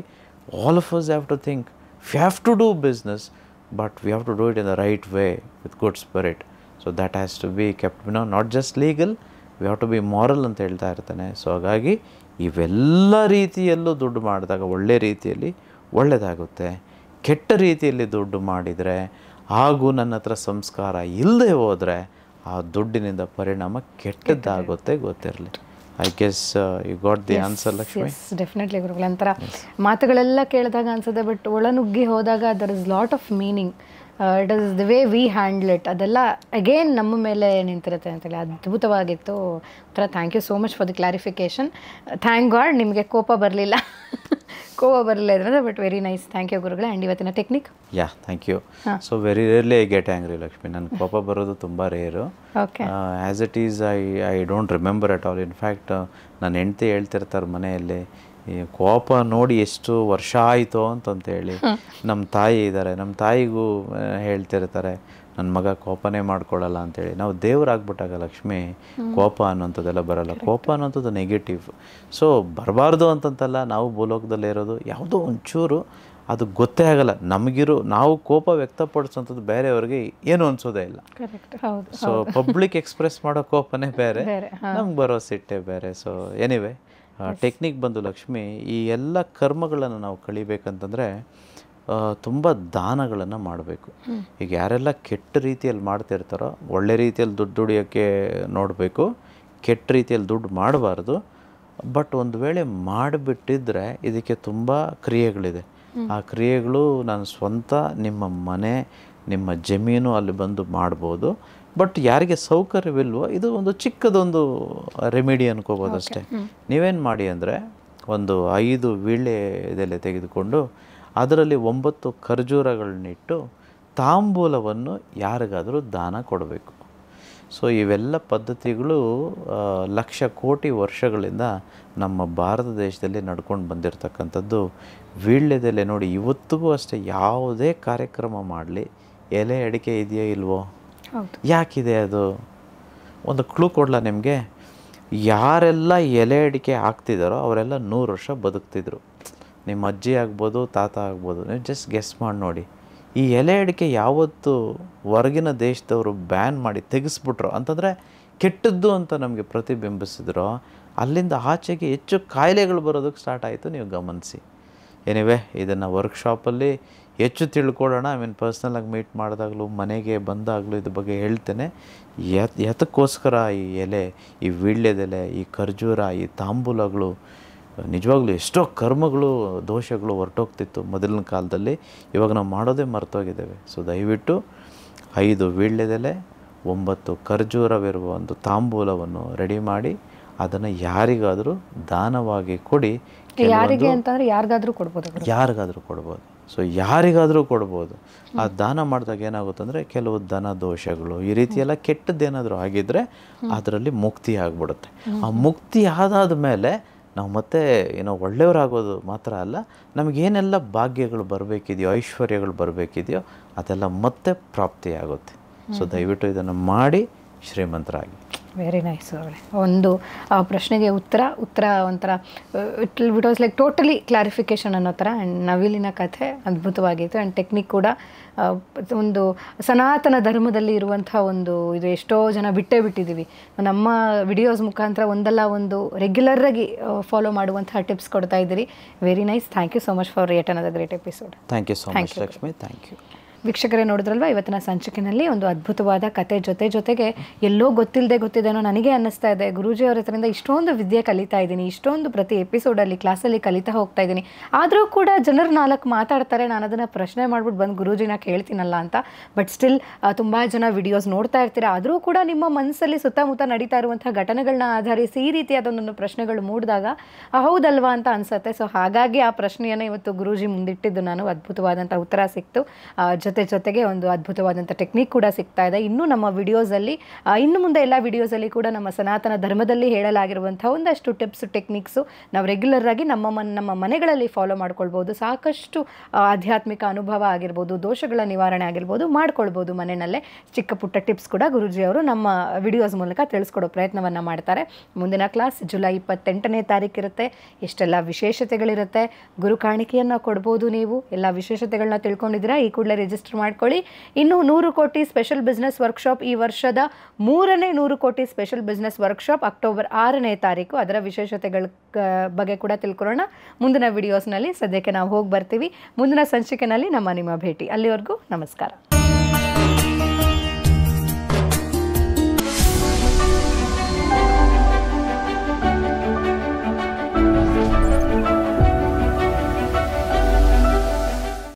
all of us have to think we have to do business, but we have to do it in the right way with good spirit. So has to to be you know not just legal we have to be moral ಅಂತ ಹೇಳ್ತಾ ಇರ್ತಾನೆ so ಹಾಗಾಗಿ ಇವೆಲ್ಲ ರೀತಿಯಲ್ಲೂ ದುಡ್ಡು ಮಾಡಿದಾಗ ಒಳ್ಳೆ ರೀತಿಯಲ್ಲಿ ಒಳ್ಳೆಯದಾಗುತ್ತೆ ಕೆಟ್ಟ ರೀತಿಯಲ್ಲಿ ದುಡ್ಡು ಮಾಡಿದರೆ ಹಾಗೂ ನನ್ನ ಹತ್ರ ಸಂಸ್ಕಾರ ಇಲ್ಲದೆ ಹೋದರೆ ಆ ದುಡ್ಡಿನಿಂದ ಪರಿಣಾಮ ಕೆಟ್ಟದ್ದಾಗುತ್ತೆ ಗೊತ್ತಿರಲಿ I guess you got the answer Lakshmi yes definitely ಗುರುಗಳ ಮಾತುಗಳೆಲ್ಲ ಕೇಳಿದಾಗ ಅನ್ಸುತ್ತೆ ಬಟ್ ಒಳನುಗ್ಗಿ ಹೋದಾಗ there is lot of meaning it is the way we handle it ಅದೆಲ್ಲ ಅಗೇನ್ ನಮ್ಮ ಮೇಲೆ ನಿಂತಿರುತ್ತೆ ಅಂತೇಳಿ ಅದ್ಭುತವಾಗಿತ್ತು ಒಂಥರ thank you so much for the clarification thank God ನಿಮಗೆ ಕೋಪ ಬರಲಿಲ್ಲ <laughs> ಕೋಪ ಬರಲಿಲ್ಲ ಇದ್ರಿಂದ but very nice thank you ಗುರುಗಳೇ ಆ್ಯಂಡ್ ಇವತ್ತಿನ technique yeah thank you so very rarely I get angry Lakshmi ನನ್ನ ಕೋಪ ಬರೋದು ತುಂಬ rare okay as it is I I don't remember at all in fact ನನ್ನ ಹೆಂಡ್ತಿ ಹೇಳ್ತಿರ್ತಾರೆ ಮನೆಯಲ್ಲಿ ಈ ಕೋಪ ನೋಡಿ ಎಷ್ಟು ವರ್ಷ ಆಯಿತು ಅಂತಂತೇಳಿ ನಮ್ಮ ತಾಯಿ ಇದ್ದಾರೆ ನಮ್ಮ ತಾಯಿಗೂ ಹೇಳ್ತಿರ್ತಾರೆ ನನ್ನ ಮಗ ಕೋಪನೇ ಮಾಡ್ಕೊಳ್ಳಲ್ಲ ಅಂತೇಳಿ ನಾವು ದೇವರಾಗ್ಬಿಟ್ಟಾಗ ಲಕ್ಷ್ಮಿ ಕೋಪ ಅನ್ನೋಂಥದ್ದೆಲ್ಲ ಬರಲ್ಲ ಕೋಪ ಅನ್ನೋಂಥದ್ದು ನೆಗೆಟಿವ್ ಸೊ ಬರಬಾರ್ದು ಅಂತಂತಲ್ಲ ನಾವು ಭೂಲೋಕದಲ್ಲಿ ಇರೋದು ಯಾವುದೋ ಒಂಚೂರು ಅದು ಗೊತ್ತೇ ಆಗಲ್ಲ ನಮಗಿರೋ ನಾವು ಕೋಪ ವ್ಯಕ್ತಪಡಿಸೋಂಥದ್ದು ಬೇರೆಯವ್ರಿಗೆ ಏನು ಅನ್ಸೋದೇ ಇಲ್ಲ ಸೊ ಪಬ್ಲಿಕ್ ಎಕ್ಸ್ಪ್ರೆಸ್ ಮಾಡೋ ಕೋಪನೇ ಬೇರೆ ನಮ್ಗೆ ಬರೋ ಸಿಟ್ಟೆ ಬೇರೆ ಸೊ ಎನಿವೆ ಟೆಕ್ನಿಕ್ ಬಂದು ಲಕ್ಷ್ಮಿ ಈ ಎಲ್ಲ ಕರ್ಮಗಳನ್ನು ನಾವು ಕಳಿಬೇಕಂತಂದರೆ ತುಂಬ ದಾನಗಳನ್ನು ಮಾಡಬೇಕು ಈಗ ಯಾರೆಲ್ಲ ಕೆಟ್ಟ ರೀತಿಯಲ್ಲಿ ಮಾಡ್ತಿರ್ತಾರೋ ಒಳ್ಳೆ ರೀತಿಯಲ್ಲಿ ದುಡ್ಡು ದುಡಿಯೋಕ್ಕೆ ನೋಡಬೇಕು ಕೆಟ್ಟ ರೀತಿಯಲ್ಲಿ ದುಡ್ಡು ಮಾಡಬಾರ್ದು ಬಟ್ ಒಂದು ವೇಳೆ ಮಾಡಿಬಿಟ್ಟಿದ್ರೆ ಇದಕ್ಕೆ ತುಂಬ ಕ್ರಿಯೆಗಳಿದೆ ಆ ಕ್ರಿಯೆಗಳು ನಾನು ಸ್ವಂತ ನಿಮ್ಮ ಮನೆ ನಿಮ್ಮ ಜಮೀನು ಅಲ್ಲಿ ಬಂದು ಮಾಡ್ಬೋದು ಬಟ್ ಯಾರಿಗೆ ಸೌಕರ್ಯವಿಲ್ವೋ ಇದು ಒಂದು ಚಿಕ್ಕದೊಂದು ರೆಮಿಡಿ ಅನ್ಕೋಬೋದು ಅಷ್ಟೇ ನೀವೇನು ಮಾಡಿ ಅಂದರೆ ಒಂದು ಐದು ವೀಳ್ಯದೆಲೆ ತೆಗೆದುಕೊಂಡು ಅದರಲ್ಲಿ ಒಂಬತ್ತು ಖರ್ಜೂರಗಳನ್ನಿಟ್ಟು ತಾಂಬೂಲವನ್ನು ಯಾರಿಗಾದರೂ ದಾನ ಕೊಡಬೇಕು ಸೊ ಇವೆಲ್ಲ ಪದ್ಧತಿಗಳು ಲಕ್ಷ ಕೋಟಿ ವರ್ಷಗಳಿಂದ ನಮ್ಮ ಭಾರತ ದೇಶದಲ್ಲಿ ನಡ್ಕೊಂಡು ಬಂದಿರತಕ್ಕಂಥದ್ದು ವೀಳ್ಯದೆಲೆ ನೋಡಿ ಇವತ್ತಿಗೂ ಅಷ್ಟೇ ಯಾವುದೇ ಕಾರ್ಯಕ್ರಮ ಮಾಡಲಿ ಎಲೆ ಅಡಿಕೆ ಇದೆಯೋ ಇಲ್ವೋ ಯಾಕಿದೆ ಅದು ಒಂದು ಕ್ಲೂ ಕೊಡಲ ನಿಮಗೆ ಯಾರೆಲ್ಲ ಎಲೆ ಅಡಿಕೆ ಹಾಕ್ತಿದ್ದಾರೋ ಅವರೆಲ್ಲ ನೂರು ವರ್ಷ ಬದುಕ್ತಿದ್ರು ನಿಮ್ಮ ಅಜ್ಜಿ ಆಗ್ಬೋದು ತಾತ ಆಗ್ಬೋದು ನೀವು ಜಸ್ಟ್ ಗೆಸ್ ಮಾಡಿ ನೋಡಿ ಈ ಎಲೆ ಅಡಿಕೆ ಯಾವತ್ತು ಹೊರಗಿನ ದೇಶದವರು ಬ್ಯಾನ್ ಮಾಡಿ ತೆಗೆಸ್ಬಿಟ್ರು ಅಂತಂದರೆ ಕೆಟ್ಟದ್ದು ಅಂತ ನಮಗೆ ಪ್ರತಿಬಿಂಬಿಸಿದ್ರು ಅಲ್ಲಿಂದ ಆಚೆಗೆ ಹೆಚ್ಚು ಕಾಯಿಲೆಗಳು ಬರೋದಕ್ಕೆ ಸ್ಟಾರ್ಟ್ ಆಯಿತು ನೀವು ಗಮನಿಸಿ ಏನಿವೆ ಇದನ್ನು ವರ್ಕ್ಶಾಪಲ್ಲಿ ಹೆಚ್ಚು ತಿಳ್ಕೊಳ್ಳೋಣ ಐ ಮೀನ್ ಪರ್ಸ್ನಲಾಗಿ ಮೀಟ್ ಮಾಡಿದಾಗಲೂ ಮನೆಗೆ ಬಂದಾಗಲೂ ಇದ್ರ ಬಗ್ಗೆ ಹೇಳ್ತೇನೆ ಯತ್ ಯತಕ್ಕೋಸ್ಕರ ಈ ಎಲೆ ಈ ವೀಳ್ಯದೆಲೆ ಈ ಖರ್ಜೂರ ಈ ತಾಂಬೂಲಗಳು ನಿಜವಾಗ್ಲೂ ಎಷ್ಟೋ ಕರ್ಮಗಳು ದೋಷಗಳು ಹೊರಟೋಗ್ತಿತ್ತು ಮೊದಲಿನ ಕಾಲದಲ್ಲಿ ಇವಾಗ ನಾವು ಮಾಡೋದೇ ಮರೆತೋಗಿದ್ದೇವೆ ಸೊ ದಯವಿಟ್ಟು ಐದು ವೀಳ್ಯದೆಲೆ ಒಂಬತ್ತು ಖರ್ಜೂರವಿರುವ ಒಂದು ತಾಂಬೂಲವನ್ನು ರೆಡಿ ಮಾಡಿ ಅದನ್ನು ಯಾರಿಗಾದರೂ ದಾನವಾಗಿ ಕೊಡಿ ಯಾರಿಗೆ ಅಂತಂದರೆ ಯಾರಿಗಾದರೂ ಕೊಡ್ಬೋದು ಯಾರಿಗಾದರೂ ಕೊಡ್ಬೋದು ಸೊ ಯಾರಿಗಾದರೂ ಕೊಡ್ಬೋದು ಆ ದಾನ ಮಾಡಿದಾಗ ಏನಾಗುತ್ತಂದರೆ ಕೆಲವು ದನ ದೋಷಗಳು ಈ ರೀತಿಯೆಲ್ಲ ಕೆಟ್ಟದ್ದೇನಾದರೂ ಆಗಿದ್ದರೆ ಅದರಲ್ಲಿ ಮುಕ್ತಿ ಆಗಿಬಿಡುತ್ತೆ ಆ ಮುಕ್ತಿ ಆದಾದ ಮೇಲೆ ನಾವು ಮತ್ತೆ ಏನೋ ಒಳ್ಳೆಯವರಾಗೋದು ಮಾತ್ರ ಅಲ್ಲ ನಮಗೇನೆಲ್ಲ ಭಾಗ್ಯಗಳು ಬರಬೇಕಿದೆಯೋ ಐಶ್ವರ್ಯಗಳು ಬರಬೇಕಿದೆಯೋ ಅದೆಲ್ಲ ಮತ್ತೆ ಪ್ರಾಪ್ತಿಯಾಗುತ್ತೆ ಸೊ ದಯವಿಟ್ಟು ಇದನ್ನು ಮಾಡಿ ಶ್ರೀಮಂತರಾಗಿ ವೆರಿ ನೈಸ್ ಅವಳೆ ಒಂದು ಆ ಪ್ರಶ್ನೆಗೆ ಉತ್ತರ ಉತ್ತರ ಒಂಥರ it it was like totally clarification ಅನ್ನೋ ಥರ ಆ್ಯಂಡ್ ನವಿಲಿನ ಕಥೆ ಅದ್ಭುತವಾಗಿತ್ತು ಆ್ಯಂಡ್ ಟೆಕ್ನಿಕ್ ಕೂಡ ಒಂದು ಸನಾತನ ಧರ್ಮದಲ್ಲಿ ಇರುವಂಥ ಒಂದು ಇದು ಎಷ್ಟೋ ಜನ ಬಿಟ್ಟೇ ಬಿಟ್ಟಿದ್ದೀವಿ ನಮ್ಮ ವಿಡಿಯೋಸ್ ಮುಖಾಂತರ ಒಂದಲ್ಲ ಒಂದು ರೆಗ್ಯುಲರಾಗಿ ಫಾಲೋ ಮಾಡುವಂಥ ಟಿಪ್ಸ್ ಕೊಡ್ತಾ ಇದ್ದೀರಿ very nice thank you so much for rate ಅದ great episode thank you so much Lakshmi thank you ವೀಕ್ಷಕರೇ ನೋಡಿದ್ರಲ್ವ ಇವತ್ತಿನ ಸಂಚಿಕೆಯಲ್ಲಿ ಒಂದು ಅದ್ಭುತವಾದ ಕತೆ ಜೊತೆ ಜೊತೆಗೆ ಎಲ್ಲೋ ಗೊತ್ತಿಲ್ಲದೆ ಗೊತ್ತಿದ್ದೇನೋ ನನಗೆ ಅನ್ನಿಸ್ತಾ ಇದೆ ಗುರುಜಿ ಅವರ ಹತ್ರದಿಂದ ಇಷ್ಟೊಂದು ವಿದ್ಯೆ ಕಲಿತಾ ಇದ್ದೀನಿ ಇಷ್ಟೊಂದು ಪ್ರತಿ ಎಪಿಸೋಡಲ್ಲಿ ಕ್ಲಾಸಲ್ಲಿ ಕಲಿತಾ ಹೋಗ್ತಾ ಇದ್ದೀನಿ ಆದರೂ ಕೂಡ ಜನರು ನಾಲ್ಕು ಮಾತಾಡ್ತಾರೆ ನಾನು ಅದನ್ನು ಪ್ರಶ್ನೆ ಮಾಡ್ಬಿಟ್ಟು ಬಂದು ಗುರುಜಿನ ಕೇಳ್ತೀನಲ್ಲ ಅಂತ ಬಟ್ ಸ್ಟಿಲ್ ತುಂಬ ಜನ ವಿಡಿಯೋಸ್ ನೋಡ್ತಾ ಇರ್ತೀರ ಆದರೂ ಕೂಡ ನಿಮ್ಮ ಮನಸ್ಸಲ್ಲಿ ಸುತ್ತಮುತ್ತ ನಡೀತಾ ಇರುವಂಥ ಘಟನೆಗಳನ್ನ ಆಧರಿಸಿ ಈ ರೀತಿಯಾದೊಂದೊಂದು ಪ್ರಶ್ನೆಗಳು ಮೂಡಿದಾಗ ಹೌದಲ್ವಾ ಅಂತ ಅನ್ಸುತ್ತೆ ಸೊ ಹಾಗಾಗಿ ಆ ಪ್ರಶ್ನೆಯನ್ನು ಇವತ್ತು ಗುರುಜಿ ಮುಂದಿಟ್ಟಿದ್ದು ನಾನು ಅದ್ಭುತವಾದಂಥ ಉತ್ತರ ಸಿಕ್ತು ಜೊತೆ ಜೊತೆ ಜೊತೆಗೆ ಒಂದು ಅದ್ಭುತವಾದಂಥ ಟೆಕ್ನಿಕ್ ಕೂಡ ಸಿಗ್ತಾ ಇದೆ ಇನ್ನೂ ನಮ್ಮ ವಿಡಿಯೋಸಲ್ಲಿ ಇನ್ನು ಮುಂದೆ ಎಲ್ಲ ವಿಡಿಯೋಸಲ್ಲಿ ಕೂಡ ನಮ್ಮ ಸನಾತನ ಧರ್ಮದಲ್ಲಿ ಹೇಳಲಾಗಿರುವಂಥ ಒಂದಷ್ಟು ಟಿಪ್ಸ್ ಟೆಕ್ನಿಕ್ಸು ನಾವು ರೆಗ್ಯುಲರ್ ಆಗಿ ನಮ್ಮ ಮನ್ ನಮ್ಮ ಮನೆಗಳಲ್ಲಿ ಫಾಲೋ ಮಾಡ್ಕೊಳ್ಬೋದು ಸಾಕಷ್ಟು ಆಧ್ಯಾತ್ಮಿಕ ಅನುಭವ ಆಗಿರ್ಬೋದು ದೋಷಗಳ ನಿವಾರಣೆ ಆಗಿರ್ಬೋದು ಮಾಡ್ಕೊಳ್ಬೋದು ಮನೆಯಲ್ಲೇ ಚಿಕ್ಕ ಪುಟ್ಟ ಟಿಪ್ಸ್ ಕೂಡ ಗುರುಜಿ ಅವರು ನಮ್ಮ ವಿಡಿಯೋಸ್ ಮೂಲಕ ತಿಳಿಸ್ಕೊಡೋ ಪ್ರಯತ್ನವನ್ನು ಮಾಡ್ತಾರೆ ಮುಂದಿನ ಕ್ಲಾಸ್ ಜುಲೈ ಇಪ್ಪತ್ತೆಂಟನೇ ಇರುತ್ತೆ ಎಷ್ಟೆಲ್ಲ ವಿಶೇಷತೆಗಳಿರುತ್ತೆ ಗುರು ಕಾಣಿಕೆಯನ್ನು ಕೊಡ್ಬೋದು ನೀವು ಎಲ್ಲ ವಿಶೇಷತೆಗಳನ್ನ ತಿಳ್ಕೊಂಡಿದ್ದೀರಾ ಈ ಕೂಡಲೇ ರಿಜಿಸ್ಟರ್ ರಿಜಿಸ್ಟರ್ ಮಾಡ್ಕೊಳ್ಳಿ ಇನ್ನು ನೂರು ಕೋಟಿ ಸ್ಪೆಷಲ್ ಬಿಸ್ನೆಸ್ ವರ್ಕ್ಶಾಪ್ ಈ ವರ್ಷದ ಮೂರನೇ ನೂರು ಕೋಟಿ ಸ್ಪೆಷಲ್ ಬಿಸ್ನೆಸ್ ವರ್ಕ್ಶಾಪ್ ಅಕ್ಟೋಬರ್ ಆರನೇ ತಾರೀಕು ಅದರ ವಿಶೇಷತೆಗಳ ಬಗ್ಗೆ ಕೂಡ ತಿಳ್ಕೊಳ್ಳೋಣ ಮುಂದಿನ ವಿಡಿಯೋಸ್ನಲ್ಲಿ ಸದ್ಯಕ್ಕೆ ನಾವು ಹೋಗಿ ಬರ್ತೀವಿ ಮುಂದಿನ ಸಂಚಿಕೆನಲ್ಲಿ ನಮ್ಮ ನಿಮ್ಮ ಭೇಟಿ ಅಲ್ಲಿವರೆಗೂ ನಮಸ್ಕಾರ